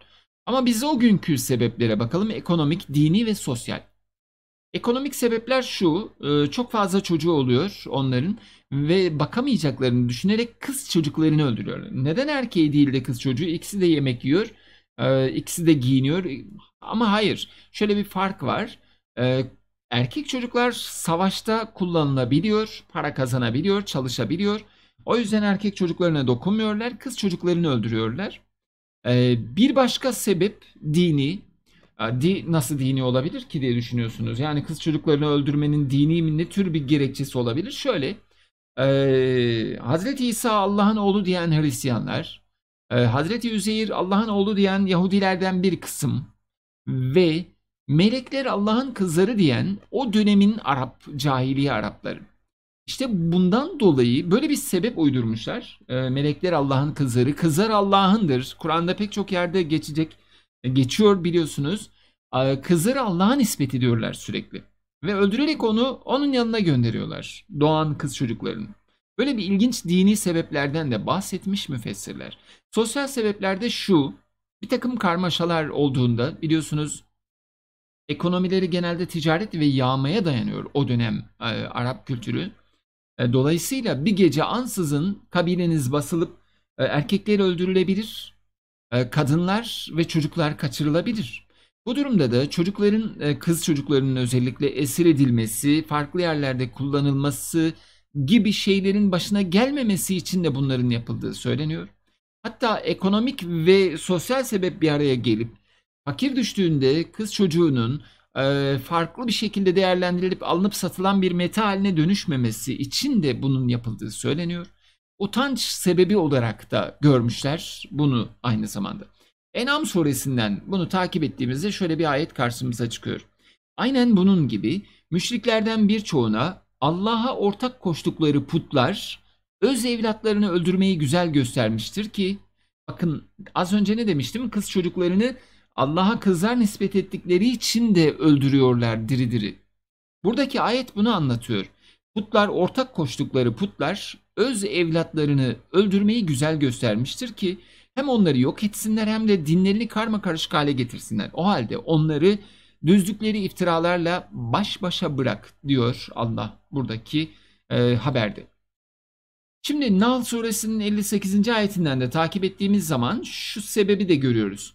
Ama biz o günkü sebeplere bakalım. Ekonomik, dini ve sosyal. Ekonomik sebepler şu, e, çok fazla çocuğu oluyor onların ve bakamayacaklarını düşünerek kız çocuklarını öldürüyor. Neden erkeği değil de kız çocuğu? İkisi de yemek yiyor, e, ikisi de giyiniyor. Ama hayır, şöyle bir fark var. E, erkek çocuklar savaşta kullanılabiliyor, para kazanabiliyor, çalışabiliyor. O yüzden erkek çocuklarına dokunmuyorlar, kız çocuklarını öldürüyorlar. Bir başka sebep dini, ee, di nasıl dini olabilir ki diye düşünüyorsunuz. Yani kız çocuklarını öldürmenin dini mi ne tür bir gerekçesi olabilir? Şöyle e, Hazreti İsa Allah'ın oğlu diyen Hristiyanlar, e, Hazreti Üzeyir Allah'ın oğlu diyen Yahudilerden bir kısım ve melekler Allah'ın kızları diyen o dönemin Arap, cahiliye Arapları. İşte bundan dolayı böyle bir sebep uydurmuşlar. E, melekler Allah'ın kızları, kızlar Allah'ındır. Kur'an'da pek çok yerde geçecek e, geçiyor biliyorsunuz. Kızları Allah'a nispet ediyorlar sürekli. Ve öldürerek onu onun yanına gönderiyorlar. Doğan kız çocuklarını. Böyle bir ilginç dini sebeplerden de bahsetmiş müfessirler. Sosyal sebeplerde şu, bir takım karmaşalar olduğunda biliyorsunuz ekonomileri genelde ticaret ve yağmaya dayanıyor o dönem e, Arap kültürü. E, dolayısıyla bir gece ansızın kabileniz basılıp e, erkekler öldürülebilir ee, kadınlar ve çocuklar kaçırılabilir. Bu durumda da çocukların, e, kız çocuklarının özellikle esir edilmesi, farklı yerlerde kullanılması gibi şeylerin başına gelmemesi için de bunların yapıldığı söyleniyor. Hatta ekonomik ve sosyal sebep bir araya gelip fakir düştüğünde kız çocuğunun e, farklı bir şekilde değerlendirilip alınıp satılan bir meta haline dönüşmemesi için de bunun yapıldığı söyleniyor utanç sebebi olarak da görmüşler bunu aynı zamanda. Enam suresinden bunu takip ettiğimizde şöyle bir ayet karşımıza çıkıyor. Aynen bunun gibi müşriklerden birçoğuna Allah'a ortak koştukları putlar öz evlatlarını öldürmeyi güzel göstermiştir ki bakın az önce ne demiştim kız çocuklarını Allah'a kızlar nispet ettikleri için de öldürüyorlar diri diri. Buradaki ayet bunu anlatıyor. Putlar ortak koştukları putlar öz evlatlarını öldürmeyi güzel göstermiştir ki hem onları yok etsinler hem de dinlerini karma karışık hale getirsinler. O halde onları düzdükleri iftiralarla baş başa bırak diyor Allah buradaki e, haberde. Şimdi Nal suresinin 58. ayetinden de takip ettiğimiz zaman şu sebebi de görüyoruz.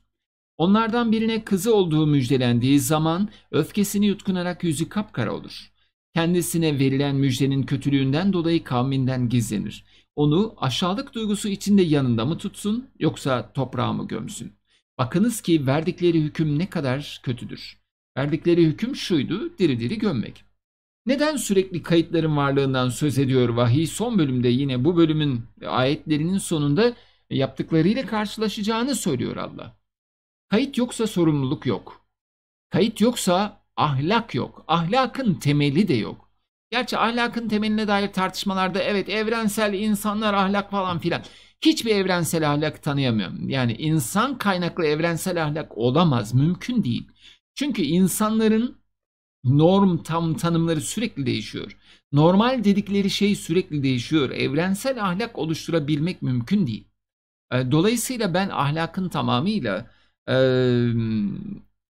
Onlardan birine kızı olduğu müjdelendiği zaman öfkesini yutkunarak yüzü kapkara olur kendisine verilen müjdenin kötülüğünden dolayı kavminden gizlenir. Onu aşağılık duygusu içinde yanında mı tutsun yoksa toprağa mı gömsün? Bakınız ki verdikleri hüküm ne kadar kötüdür. Verdikleri hüküm şuydu, diri diri gömmek. Neden sürekli kayıtların varlığından söz ediyor vahiy? Son bölümde yine bu bölümün ayetlerinin sonunda yaptıklarıyla karşılaşacağını söylüyor Allah. Kayıt yoksa sorumluluk yok. Kayıt yoksa ahlak yok. Ahlakın temeli de yok. Gerçi ahlakın temeline dair tartışmalarda evet evrensel insanlar ahlak falan filan. Hiçbir evrensel ahlak tanıyamıyorum. Yani insan kaynaklı evrensel ahlak olamaz. Mümkün değil. Çünkü insanların norm tam tanımları sürekli değişiyor. Normal dedikleri şey sürekli değişiyor. Evrensel ahlak oluşturabilmek mümkün değil. E, dolayısıyla ben ahlakın tamamıyla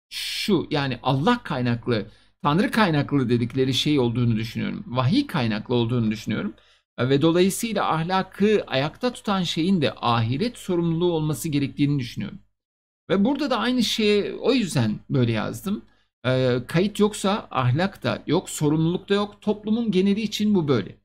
şu yani Allah kaynaklı, Tanrı kaynaklı dedikleri şey olduğunu düşünüyorum. Vahiy kaynaklı olduğunu düşünüyorum. Ve dolayısıyla ahlakı ayakta tutan şeyin de ahiret sorumluluğu olması gerektiğini düşünüyorum. Ve burada da aynı şeye o yüzden böyle yazdım. E, kayıt yoksa ahlak da yok, sorumluluk da yok. Toplumun geneli için bu böyle.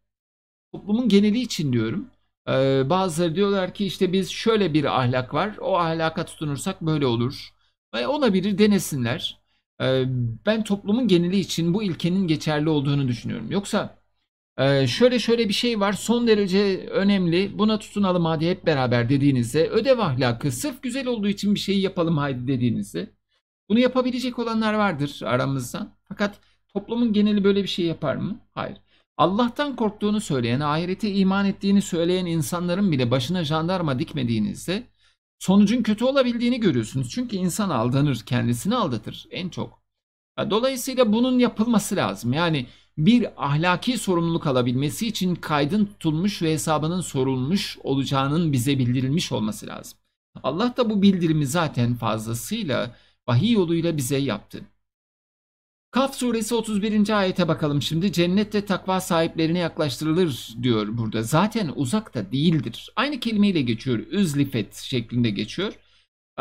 Toplumun geneli için diyorum. E, bazıları diyorlar ki işte biz şöyle bir ahlak var. O ahlaka tutunursak böyle olur ve ona biri denesinler. Ee, ben toplumun geneli için bu ilkenin geçerli olduğunu düşünüyorum. Yoksa e, şöyle şöyle bir şey var son derece önemli buna tutunalım hadi hep beraber dediğinizde ödev ahlakı sırf güzel olduğu için bir şeyi yapalım haydi dediğinizde bunu yapabilecek olanlar vardır aramızda. Fakat toplumun geneli böyle bir şey yapar mı? Hayır. Allah'tan korktuğunu söyleyen, ahirete iman ettiğini söyleyen insanların bile başına jandarma dikmediğinizde sonucun kötü olabildiğini görüyorsunuz. Çünkü insan aldanır, kendisini aldatır en çok. Dolayısıyla bunun yapılması lazım. Yani bir ahlaki sorumluluk alabilmesi için kaydın tutulmuş ve hesabının sorulmuş olacağının bize bildirilmiş olması lazım. Allah da bu bildirimi zaten fazlasıyla vahiy yoluyla bize yaptı. Kaf suresi 31. ayete bakalım şimdi. Cennette takva sahiplerine yaklaştırılır diyor burada. Zaten uzakta değildir. Aynı kelimeyle geçiyor. Üzlifet şeklinde geçiyor.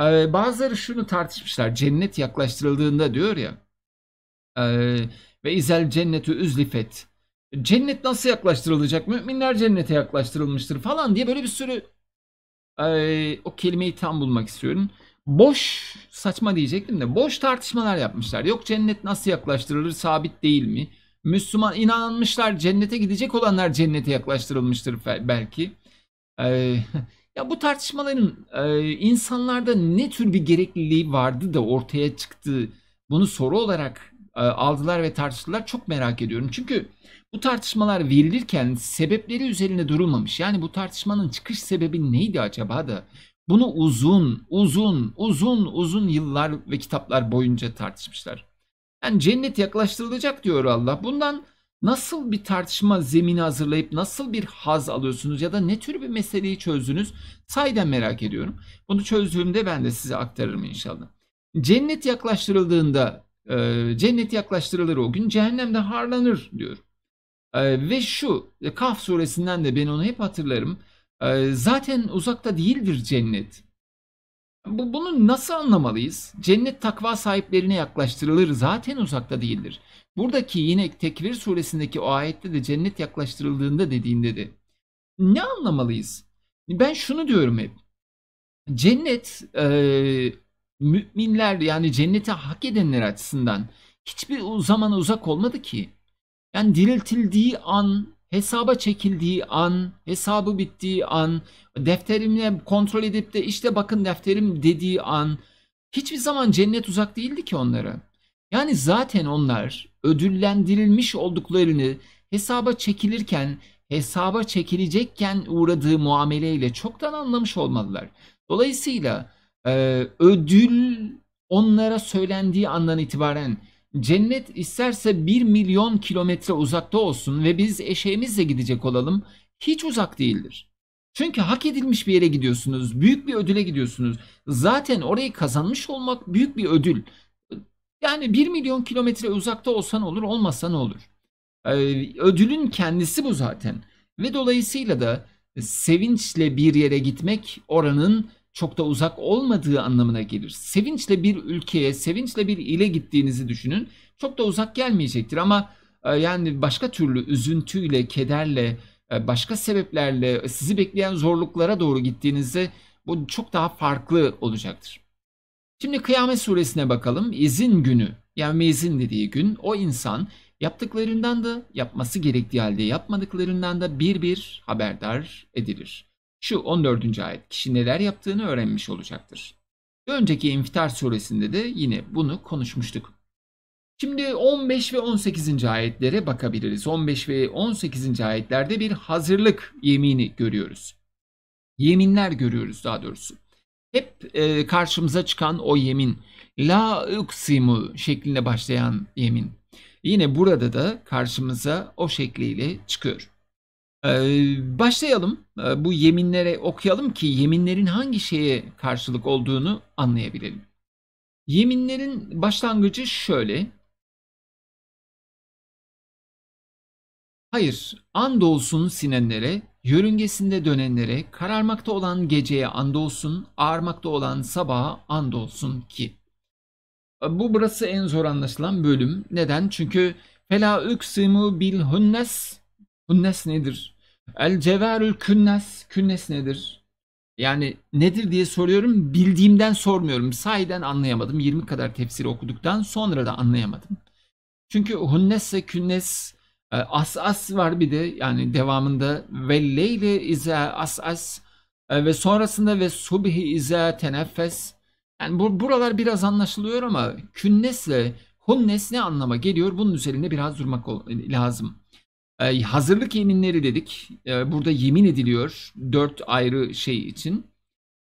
Ee, bazıları şunu tartışmışlar. Cennet yaklaştırıldığında diyor ya. E, ve izel cennetü üzlifet. Cennet nasıl yaklaştırılacak? Müminler cennete yaklaştırılmıştır falan diye böyle bir sürü e, o kelimeyi tam bulmak istiyorum boş saçma diyecektim de boş tartışmalar yapmışlar. Yok cennet nasıl yaklaştırılır sabit değil mi? Müslüman inanmışlar cennete gidecek olanlar cennete yaklaştırılmıştır belki. Ee, ya bu tartışmaların e, insanlarda ne tür bir gerekliliği vardı da ortaya çıktı bunu soru olarak e, aldılar ve tartıştılar çok merak ediyorum. Çünkü bu tartışmalar verilirken sebepleri üzerine durulmamış. Yani bu tartışmanın çıkış sebebi neydi acaba da bunu uzun, uzun, uzun, uzun yıllar ve kitaplar boyunca tartışmışlar. Yani cennet yaklaştırılacak diyor Allah. Bundan nasıl bir tartışma zemini hazırlayıp nasıl bir haz alıyorsunuz ya da ne tür bir meseleyi çözdünüz? Sayden merak ediyorum. Bunu çözdüğümde ben de size aktarırım inşallah. Cennet yaklaştırıldığında e, cennet yaklaştırılır o gün cehennemde harlanır diyor. E, ve şu Kaf suresinden de ben onu hep hatırlarım. Ee, zaten uzakta değildir cennet. Bu, bunu nasıl anlamalıyız? Cennet takva sahiplerine yaklaştırılır zaten uzakta değildir. Buradaki yine Tekvir suresindeki o ayette de cennet yaklaştırıldığında dediğinde de. Ne anlamalıyız? Ben şunu diyorum hep. Cennet e, müminler yani cennete hak edenler açısından hiçbir zaman uzak olmadı ki. Yani diriltildiği an hesaba çekildiği an, hesabı bittiği an, defterimle kontrol edip de işte bakın defterim dediği an hiçbir zaman cennet uzak değildi ki onlara. Yani zaten onlar ödüllendirilmiş olduklarını hesaba çekilirken, hesaba çekilecekken uğradığı muameleyle çoktan anlamış olmalılar. Dolayısıyla ödül onlara söylendiği andan itibaren Cennet isterse 1 milyon kilometre uzakta olsun ve biz eşeğimizle gidecek olalım hiç uzak değildir. Çünkü hak edilmiş bir yere gidiyorsunuz. Büyük bir ödüle gidiyorsunuz. Zaten orayı kazanmış olmak büyük bir ödül. Yani 1 milyon kilometre uzakta olsan olur, olmasa ne olur? Ee, ödülün kendisi bu zaten. Ve dolayısıyla da sevinçle bir yere gitmek oranın çok da uzak olmadığı anlamına gelir. Sevinçle bir ülkeye, sevinçle bir ile gittiğinizi düşünün. Çok da uzak gelmeyecektir ama e, yani başka türlü üzüntüyle, kederle, e, başka sebeplerle sizi bekleyen zorluklara doğru gittiğinizde bu çok daha farklı olacaktır. Şimdi Kıyamet Suresine bakalım. İzin günü yani mezin dediği gün o insan yaptıklarından da yapması gerektiği halde yapmadıklarından da bir bir haberdar edilir. Şu 14. ayet kişi neler yaptığını öğrenmiş olacaktır. Önceki İnfitar suresinde de yine bunu konuşmuştuk. Şimdi 15 ve 18. ayetlere bakabiliriz. 15 ve 18. ayetlerde bir hazırlık yemini görüyoruz. Yeminler görüyoruz daha doğrusu. Hep e, karşımıza çıkan o yemin, la uksimu şeklinde başlayan yemin. Yine burada da karşımıza o şekliyle çıkıyor. Ee, başlayalım. Ee, bu yeminlere okuyalım ki yeminlerin hangi şeye karşılık olduğunu anlayabilelim. Yeminlerin başlangıcı şöyle. Hayır, andolsun sinenlere, yörüngesinde dönenlere, kararmakta olan geceye andolsun, ağarmakta olan sabaha andolsun ki. Ee, bu burası en zor anlaşılan bölüm. Neden? Çünkü fela üksimu bil hunnes. Hunnes nedir? El ceverül künnes. Künnes nedir? Yani nedir diye soruyorum. Bildiğimden sormuyorum. Sahiden anlayamadım. 20 kadar tefsiri okuduktan sonra da anlayamadım. Çünkü hunnesse künnes e, as as var bir de yani devamında ve leyli ize as as e, ve sonrasında ve subhi ize teneffes. Yani bu, buralar biraz anlaşılıyor ama künnesle hunnes ne anlama geliyor bunun üzerinde biraz durmak lazım. E, hazırlık yeminleri dedik. E, burada yemin ediliyor dört ayrı şey için.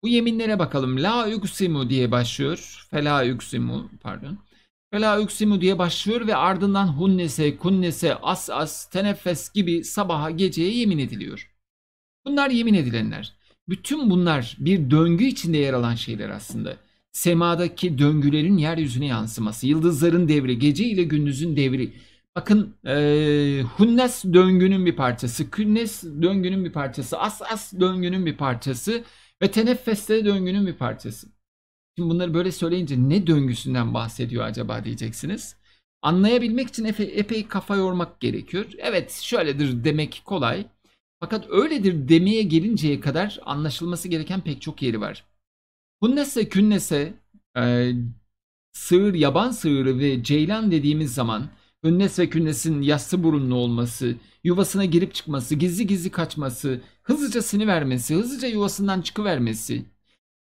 Bu yeminlere bakalım. La uksimu diye başlıyor. Fela uksimu pardon. Fela uksimu diye başlıyor ve ardından hunnese, kunnese, as as, tenefes gibi sabaha geceye yemin ediliyor. Bunlar yemin edilenler. Bütün bunlar bir döngü içinde yer alan şeyler aslında. Semadaki döngülerin yeryüzüne yansıması, yıldızların devri, gece ile gündüzün devri, Bakın e, Hunnes döngünün bir parçası, Künnes döngünün bir parçası, Asas döngünün bir parçası ve Teneffeste döngünün bir parçası. Şimdi bunları böyle söyleyince ne döngüsünden bahsediyor acaba diyeceksiniz. Anlayabilmek için epey, epey kafa yormak gerekiyor. Evet şöyledir demek kolay. Fakat öyledir demeye gelinceye kadar anlaşılması gereken pek çok yeri var. Hunnese, künnese, e, sığır, yaban sığırı ve ceylan dediğimiz zaman Önnes ve Künnes'in yassı burunlu olması, yuvasına girip çıkması, gizli gizli kaçması, hızlıca sini vermesi, hızlıca yuvasından çıkıvermesi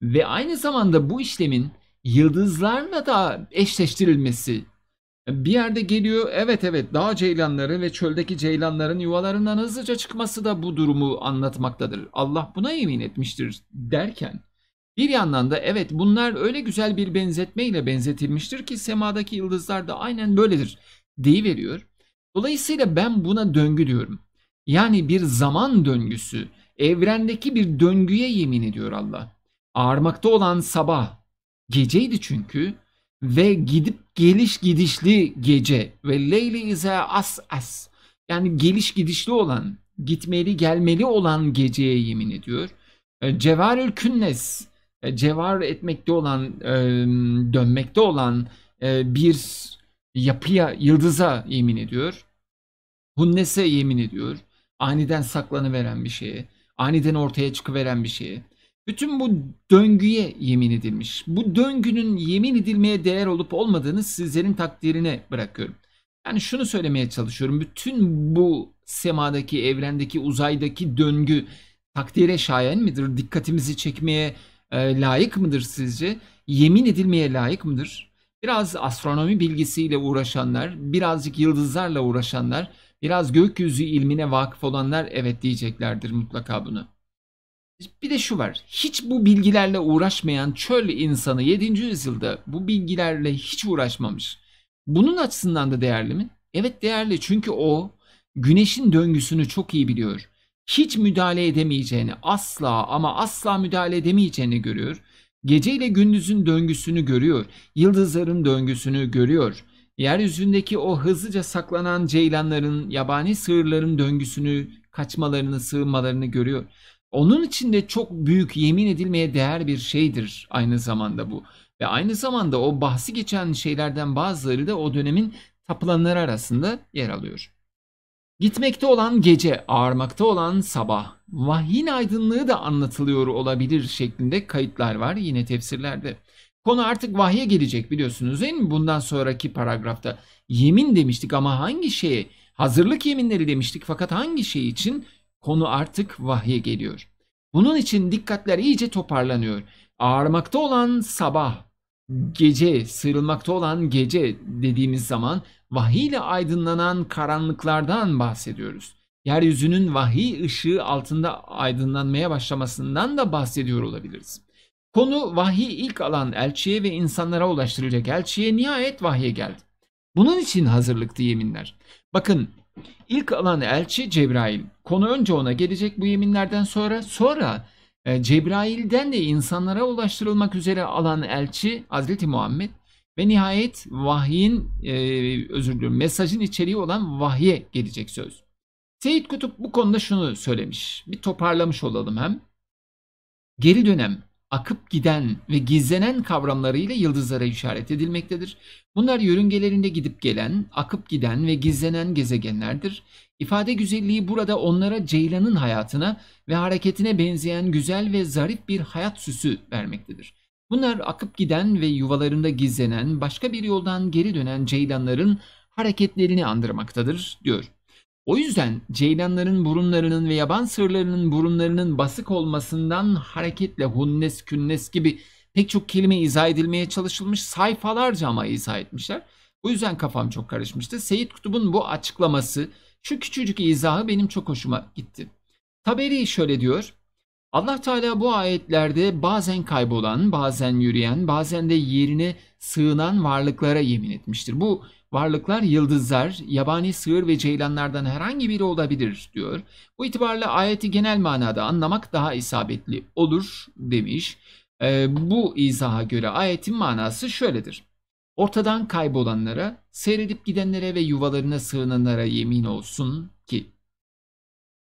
ve aynı zamanda bu işlemin yıldızlarla da eşleştirilmesi. Bir yerde geliyor evet evet dağ ceylanları ve çöldeki ceylanların yuvalarından hızlıca çıkması da bu durumu anlatmaktadır. Allah buna yemin etmiştir derken bir yandan da evet bunlar öyle güzel bir benzetme ile benzetilmiştir ki semadaki yıldızlar da aynen böyledir deyi veriyor. Dolayısıyla ben buna döngü diyorum. Yani bir zaman döngüsü, evrendeki bir döngüye yemin ediyor Allah. Ağarmakta olan sabah, geceydi çünkü ve gidip geliş gidişli gece ve leyli ize as as yani geliş gidişli olan, gitmeli gelmeli olan geceye yemin ediyor. E, Cevarül künnes, e, cevar etmekte olan, e, dönmekte olan bir yapıya, yıldıza yemin ediyor. Hunnese yemin ediyor. Aniden saklanıveren bir şeye, aniden ortaya çıkıveren bir şeye. Bütün bu döngüye yemin edilmiş. Bu döngünün yemin edilmeye değer olup olmadığını sizlerin takdirine bırakıyorum. Yani şunu söylemeye çalışıyorum. Bütün bu semadaki, evrendeki, uzaydaki döngü takdire şayan midir? Dikkatimizi çekmeye e, layık mıdır sizce? Yemin edilmeye layık mıdır? Biraz astronomi bilgisiyle uğraşanlar, birazcık yıldızlarla uğraşanlar, biraz gökyüzü ilmine vakıf olanlar evet diyeceklerdir mutlaka bunu. Bir de şu var. Hiç bu bilgilerle uğraşmayan çöl insanı 7. yüzyılda bu bilgilerle hiç uğraşmamış. Bunun açısından da değerli mi? Evet değerli çünkü o güneşin döngüsünü çok iyi biliyor. Hiç müdahale edemeyeceğini asla ama asla müdahale edemeyeceğini görüyor Gece ile gündüzün döngüsünü görüyor. Yıldızların döngüsünü görüyor. Yeryüzündeki o hızlıca saklanan ceylanların, yabani sığırların döngüsünü, kaçmalarını, sığınmalarını görüyor. Onun için de çok büyük, yemin edilmeye değer bir şeydir aynı zamanda bu. Ve aynı zamanda o bahsi geçen şeylerden bazıları da o dönemin tapılanları arasında yer alıyor. Gitmekte olan gece, ağarmakta olan sabah, vahyin aydınlığı da anlatılıyor olabilir şeklinde kayıtlar var yine tefsirlerde. Konu artık vahye gelecek biliyorsunuz değil mi? Bundan sonraki paragrafta yemin demiştik ama hangi şeye? Hazırlık yeminleri demiştik fakat hangi şey için? Konu artık vahye geliyor. Bunun için dikkatler iyice toparlanıyor. Ağarmakta olan sabah, gece, sıyrılmakta olan gece dediğimiz zaman vahiy ile aydınlanan karanlıklardan bahsediyoruz. Yeryüzünün vahiy ışığı altında aydınlanmaya başlamasından da bahsediyor olabiliriz. Konu vahiy ilk alan elçiye ve insanlara ulaştırılacak elçiye nihayet vahye geldi. Bunun için hazırlıktı yeminler. Bakın ilk alan elçi Cebrail. Konu önce ona gelecek bu yeminlerden sonra. Sonra e, Cebrail'den de insanlara ulaştırılmak üzere alan elçi Hazreti Muhammed ve nihayet vahyin e, özür diliyorum mesajın içeriği olan vahye gelecek söz. Seyit Kutup bu konuda şunu söylemiş. Bir toparlamış olalım hem. Geri dönem akıp giden ve gizlenen kavramlarıyla yıldızlara işaret edilmektedir. Bunlar yörüngelerinde gidip gelen, akıp giden ve gizlenen gezegenlerdir. İfade güzelliği burada onlara Ceylan'ın hayatına ve hareketine benzeyen güzel ve zarif bir hayat süsü vermektedir. Bunlar akıp giden ve yuvalarında gizlenen, başka bir yoldan geri dönen ceylanların hareketlerini andırmaktadır, diyor. O yüzden ceylanların burunlarının ve yaban sırlarının burunlarının basık olmasından hareketle hunnes, künnes gibi pek çok kelime izah edilmeye çalışılmış sayfalarca ama izah etmişler. Bu yüzden kafam çok karışmıştı. Seyit Kutub'un bu açıklaması, şu küçücük izahı benim çok hoşuma gitti. Taberi şöyle diyor. Allah Teala bu ayetlerde bazen kaybolan, bazen yürüyen, bazen de yerine sığınan varlıklara yemin etmiştir. Bu varlıklar yıldızlar, yabani sığır ve ceylanlardan herhangi biri olabilir diyor. Bu itibarla ayeti genel manada anlamak daha isabetli olur demiş. E, bu izaha göre ayetin manası şöyledir. Ortadan kaybolanlara, seyredip gidenlere ve yuvalarına sığınanlara yemin olsun ki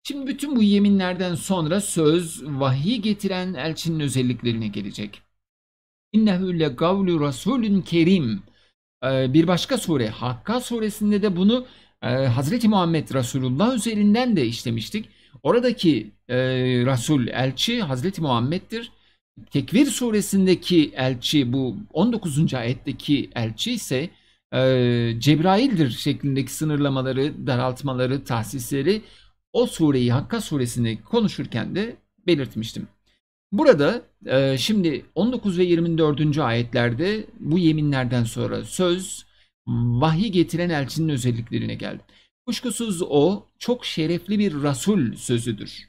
Şimdi bütün bu yeminlerden sonra söz vahiy getiren elçinin özelliklerine gelecek. İnnehu le gavlu rasulün kerim. Ee, bir başka sure Hakka suresinde de bunu e, Hazreti Muhammed Resulullah üzerinden de işlemiştik. Oradaki e, Resul elçi Hazreti Muhammed'dir. Tekvir suresindeki elçi bu 19. ayetteki elçi ise e, Cebrail'dir şeklindeki sınırlamaları, daraltmaları, tahsisleri o sureyi Hakka suresini konuşurken de belirtmiştim. Burada e, şimdi 19 ve 24. ayetlerde bu yeminlerden sonra söz vahyi getiren elçinin özelliklerine geldi. Kuşkusuz o çok şerefli bir rasul sözüdür.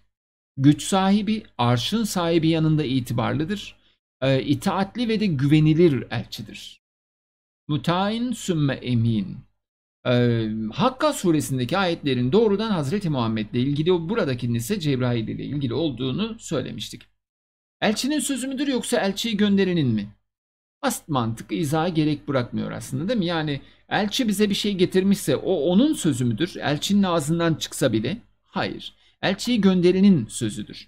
Güç sahibi, arşın sahibi yanında itibarlıdır. E, itaatli ve de güvenilir elçidir. Mutain sümme emin e, Hakka suresindeki ayetlerin doğrudan Hazreti Muhammed ile ilgili buradakinin ise Cebrail ile ilgili olduğunu söylemiştik. Elçinin sözü müdür yoksa elçiyi gönderenin mi? Ast mantık izaha gerek bırakmıyor aslında değil mi? Yani elçi bize bir şey getirmişse o onun sözü müdür? Elçinin ağzından çıksa bile? Hayır. Elçiyi gönderenin sözüdür.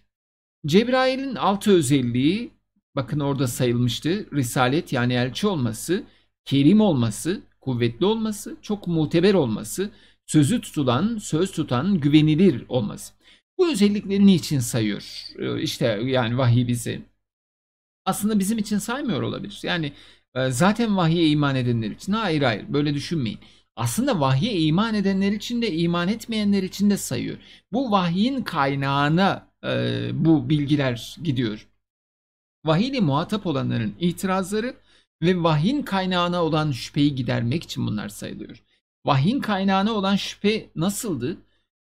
Cebrail'in altı özelliği bakın orada sayılmıştı. Risalet yani elçi olması, kerim olması, kuvvetli olması, çok muteber olması, sözü tutulan, söz tutan, güvenilir olması. Bu özellikleri niçin sayıyor? Ee, işte yani vahiy bizi. Aslında bizim için saymıyor olabilir. Yani e, zaten vahiye iman edenler için. Hayır hayır böyle düşünmeyin. Aslında vahye iman edenler için de iman etmeyenler için de sayıyor. Bu vahyin kaynağına e, bu bilgiler gidiyor. Vahiy muhatap olanların itirazları ve vahyin kaynağına olan şüpheyi gidermek için bunlar sayılıyor. Vahyin kaynağına olan şüphe nasıldı?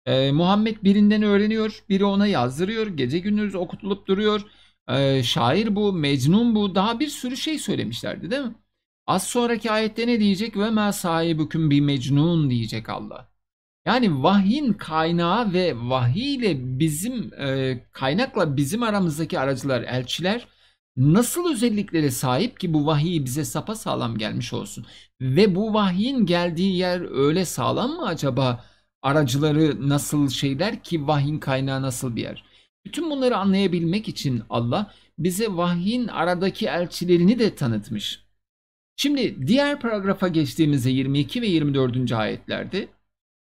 Ee, Muhammed birinden öğreniyor, biri ona yazdırıyor, gece gündüz okutulup duruyor. Ee, şair bu, Mecnun bu, daha bir sürü şey söylemişlerdi değil mi? Az sonraki ayette ne diyecek? Ve ma sahibüküm bir mecnun diyecek Allah. Yani vahyin kaynağı ve vahiy ile bizim e, kaynakla bizim aramızdaki aracılar elçiler nasıl özelliklere sahip ki bu vahiy bize sapa sağlam gelmiş olsun? Ve bu vahyin geldiği yer öyle sağlam mı acaba? Aracıları nasıl şeyler ki vahyin kaynağı nasıl bir yer? Bütün bunları anlayabilmek için Allah bize vahyin aradaki elçilerini de tanıtmış. Şimdi diğer paragrafa geçtiğimizde 22 ve 24. ayetlerde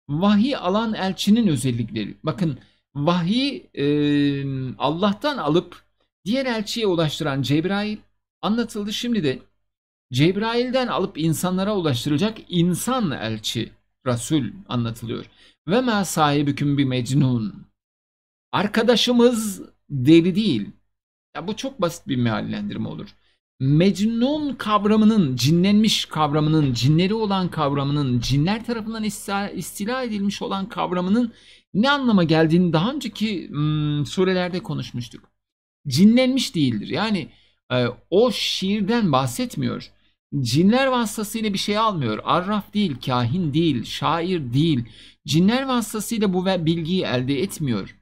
vahiy alan elçinin özellikleri. Bakın vahiy e, Allah'tan alıp diğer elçiye ulaştıran Cebrail anlatıldı şimdi de Cebrail'den alıp insanlara ulaştırılacak insan elçi, Rasul anlatılıyor. Ve ma sahibüküm bir mecnun. Arkadaşımız deli değil. Ya bu çok basit bir meallendirme olur. Mecnun kavramının, cinlenmiş kavramının, cinleri olan kavramının, cinler tarafından istila, istila edilmiş olan kavramının ne anlama geldiğini daha önceki hmm, surelerde konuşmuştuk cinlenmiş değildir. Yani e, o şiirden bahsetmiyor. Cinler vasıtasıyla bir şey almıyor. Arraf değil, kahin değil, şair değil. Cinler vasıtasıyla bu bilgiyi elde etmiyor.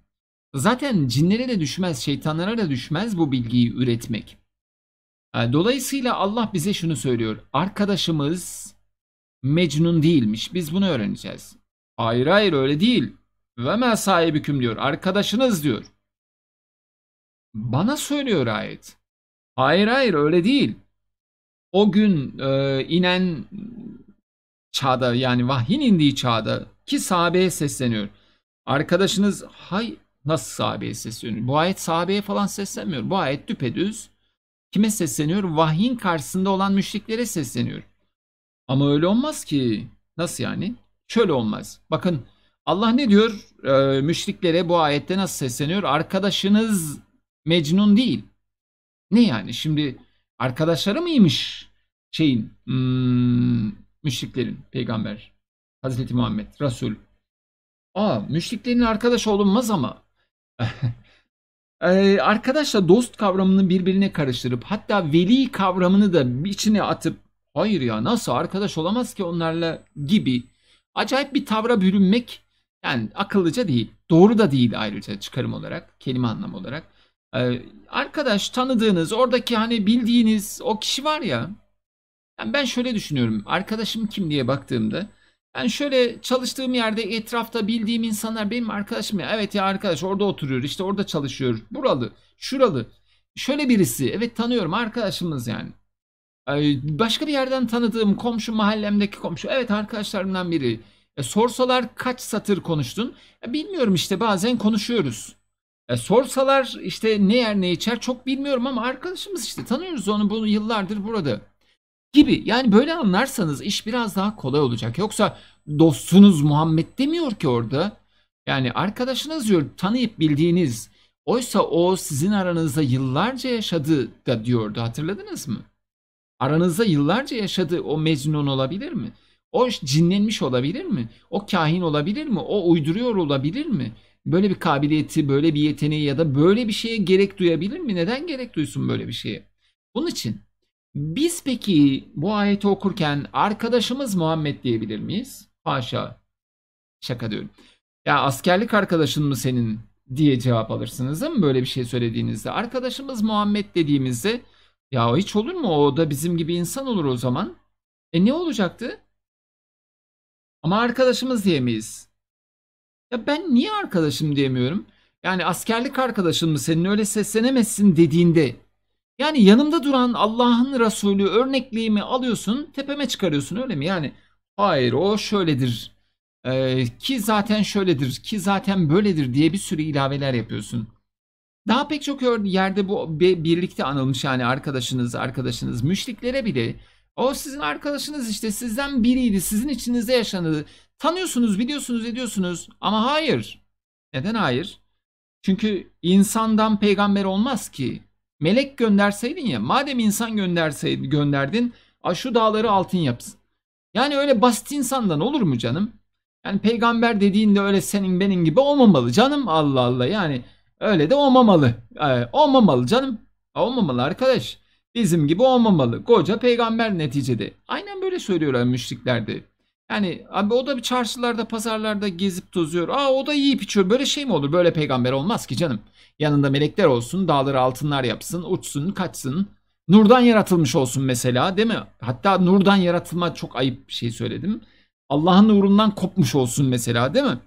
Zaten cinlere de düşmez, şeytanlara da düşmez bu bilgiyi üretmek. E, dolayısıyla Allah bize şunu söylüyor. Arkadaşımız Mecnun değilmiş. Biz bunu öğreneceğiz. Hayır hayır öyle değil. Ve ma sahibiküm diyor. Arkadaşınız diyor. Bana söylüyor ayet. Hayır hayır öyle değil. O gün e, inen çağda yani vahyin indiği çağda ki sahabeye sesleniyor. Arkadaşınız hay nasıl sahabeye sesleniyor? Bu ayet sahabeye falan seslenmiyor. Bu ayet düpedüz kime sesleniyor? Vahyin karşısında olan müşriklere sesleniyor. Ama öyle olmaz ki. Nasıl yani? Şöyle olmaz. Bakın Allah ne diyor? E, müşriklere bu ayette nasıl sesleniyor? Arkadaşınız Mecnun değil. Ne yani şimdi arkadaşları mıymış şeyin hmm, müşriklerin peygamber Hazreti Muhammed Resul. Aa müşriklerin arkadaş olunmaz ama. ee, arkadaşla dost kavramını birbirine karıştırıp hatta veli kavramını da içine atıp hayır ya nasıl arkadaş olamaz ki onlarla gibi acayip bir tavra bürünmek yani akıllıca değil. Doğru da değil ayrıca çıkarım olarak, kelime anlamı olarak. Ee, arkadaş tanıdığınız oradaki hani bildiğiniz o kişi var ya. Yani ben şöyle düşünüyorum. Arkadaşım kim diye baktığımda. Ben şöyle çalıştığım yerde etrafta bildiğim insanlar benim arkadaşım ya. Evet ya arkadaş orada oturuyor işte orada çalışıyor. Buralı şuralı. Şöyle birisi evet tanıyorum arkadaşımız yani. Başka bir yerden tanıdığım komşu mahallemdeki komşu evet arkadaşlarımdan biri. E, sorsalar kaç satır konuştun? E, bilmiyorum işte bazen konuşuyoruz. E, sorsalar işte ne yer ne içer çok bilmiyorum ama arkadaşımız işte tanıyoruz onu bunu yıllardır burada gibi. Yani böyle anlarsanız iş biraz daha kolay olacak. Yoksa dostunuz Muhammed demiyor ki orada. Yani arkadaşınız diyor tanıyıp bildiğiniz. Oysa o sizin aranızda yıllarca yaşadı da diyordu hatırladınız mı? Aranızda yıllarca yaşadı o mecnun olabilir mi? O cinlenmiş olabilir mi? O kahin olabilir mi? O uyduruyor olabilir mi? böyle bir kabiliyeti, böyle bir yeteneği ya da böyle bir şeye gerek duyabilir mi? Neden gerek duysun böyle bir şeye? Bunun için biz peki bu ayeti okurken arkadaşımız Muhammed diyebilir miyiz? Haşa. Şaka diyorum. Ya askerlik arkadaşın mı senin diye cevap alırsınız ama böyle bir şey söylediğinizde. Arkadaşımız Muhammed dediğimizde ya hiç olur mu o da bizim gibi insan olur o zaman. E ne olacaktı? Ama arkadaşımız diyemeyiz. Ya ben niye arkadaşım diyemiyorum? Yani askerlik arkadaşın mı senin öyle seslenemezsin dediğinde yani yanımda duran Allah'ın Resulü örnekliğimi alıyorsun tepeme çıkarıyorsun öyle mi? Yani hayır o şöyledir ee, ki zaten şöyledir ki zaten böyledir diye bir sürü ilaveler yapıyorsun. Daha pek çok yerde bu birlikte anılmış yani arkadaşınız arkadaşınız müşriklere bile o sizin arkadaşınız işte sizden biriydi. Sizin içinizde yaşandı. Tanıyorsunuz, biliyorsunuz, ediyorsunuz ama hayır. Neden hayır? Çünkü insandan peygamber olmaz ki. Melek gönderseydin ya. Madem insan gönderseydin, gönderdin, şu dağları altın yapsın. Yani öyle basit insandan olur mu canım? Yani peygamber dediğinde öyle senin benim gibi olmamalı canım. Allah Allah yani öyle de olmamalı. Ee, olmamalı canım. Olmamalı arkadaş. Bizim gibi olmamalı. Koca peygamber neticede. Aynen böyle söylüyorlar müşrikler Yani abi o da bir çarşılarda pazarlarda gezip tozuyor. Aa o da yiyip içiyor. Böyle şey mi olur? Böyle peygamber olmaz ki canım. Yanında melekler olsun, dağları altınlar yapsın, uçsun, kaçsın. Nurdan yaratılmış olsun mesela değil mi? Hatta nurdan yaratılma çok ayıp bir şey söyledim. Allah'ın nurundan kopmuş olsun mesela değil mi?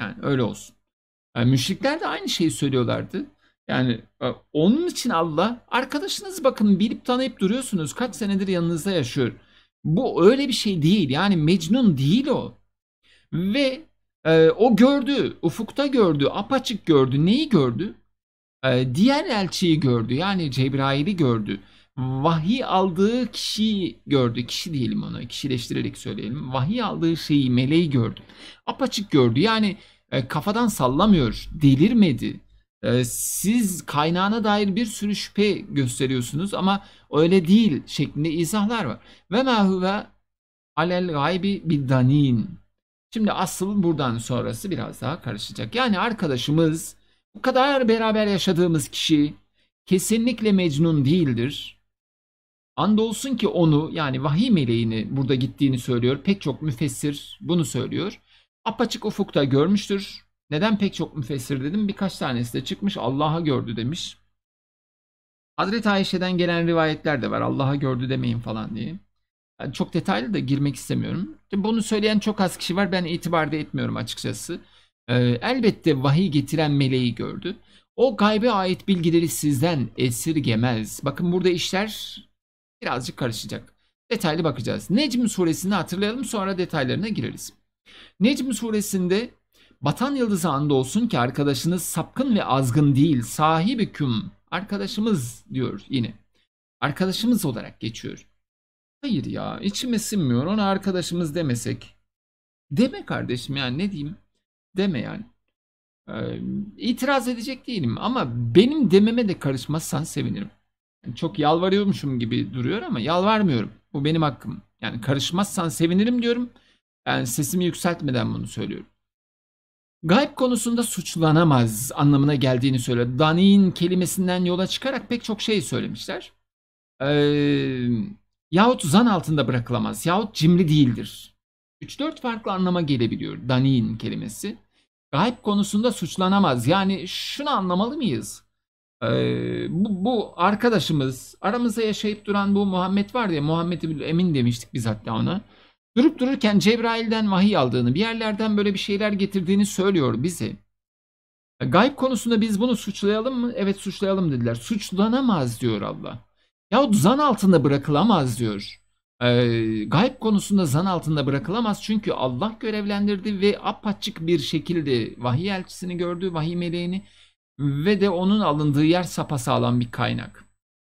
Yani öyle olsun. Yani müşrikler de aynı şeyi söylüyorlardı. Yani e, onun için Allah arkadaşınız bakın bilip tanıyıp duruyorsunuz. Kaç senedir yanınızda yaşıyor. Bu öyle bir şey değil. Yani Mecnun değil o. Ve e, o gördü, ufukta gördü, apaçık gördü. Neyi gördü? E, diğer elçiyi gördü. Yani Cebrail'i gördü. Vahiy aldığı kişiyi gördü. Kişi diyelim ona, kişileştirerek söyleyelim. Vahiy aldığı şeyi, meleği gördü. Apaçık gördü. Yani e, kafadan sallamıyor, delirmedi. Ee, siz kaynağına dair bir sürü şüphe gösteriyorsunuz ama öyle değil şeklinde izahlar var. Ve ma huve alel gaybi biddanin. Şimdi asıl buradan sonrası biraz daha karışacak. Yani arkadaşımız bu kadar beraber yaşadığımız kişi kesinlikle mecnun değildir. Andolsun ki onu yani vahiy meleğini burada gittiğini söylüyor. Pek çok müfessir bunu söylüyor. Apaçık ufukta görmüştür neden pek çok müfessir dedim? Birkaç tanesi de çıkmış Allah'a gördü demiş. Hazreti Ayşe'den gelen rivayetler de var. Allah'a gördü demeyin falan diye. Yani çok detaylı da girmek istemiyorum. Bunu söyleyen çok az kişi var. Ben itibar da etmiyorum açıkçası. Ee, elbette vahiy getiren meleği gördü. O gaybe ait bilgileri sizden esirgemez. Bakın burada işler birazcık karışacak. Detaylı bakacağız. Necm suresini hatırlayalım sonra detaylarına gireriz. Necm suresinde Batan yıldızı andolsun ki arkadaşınız sapkın ve azgın değil, sahibi küm, arkadaşımız diyor yine. Arkadaşımız olarak geçiyor. Hayır ya içime sinmiyor ona arkadaşımız demesek. Deme kardeşim yani ne diyeyim? Deme yani. Ee, itiraz edecek değilim ama benim dememe de karışmazsan sevinirim. Yani çok yalvarıyormuşum gibi duruyor ama yalvarmıyorum. Bu benim hakkım. Yani karışmazsan sevinirim diyorum. Yani sesimi yükseltmeden bunu söylüyorum. Gayb konusunda suçlanamaz anlamına geldiğini söyledi. Danin kelimesinden yola çıkarak pek çok şey söylemişler. Ee, yahut zan altında bırakılamaz yahut cimri değildir. 3-4 farklı anlama gelebiliyor danin kelimesi. Gayb konusunda suçlanamaz. Yani şunu anlamalı mıyız? Ee, bu, bu arkadaşımız aramızda yaşayıp duran bu Muhammed var ya Muhammed'i Emin demiştik biz hatta ona. Durup dururken Cebrail'den vahiy aldığını, bir yerlerden böyle bir şeyler getirdiğini söylüyor bizi. Gayb konusunda biz bunu suçlayalım mı? Evet suçlayalım dediler. Suçlanamaz diyor Allah. Yahut zan altında bırakılamaz diyor. E, gayb konusunda zan altında bırakılamaz çünkü Allah görevlendirdi ve apaçık bir şekilde vahiy elçisini gördü, vahiy meleğini ve de onun alındığı yer sapasağlam bir kaynak.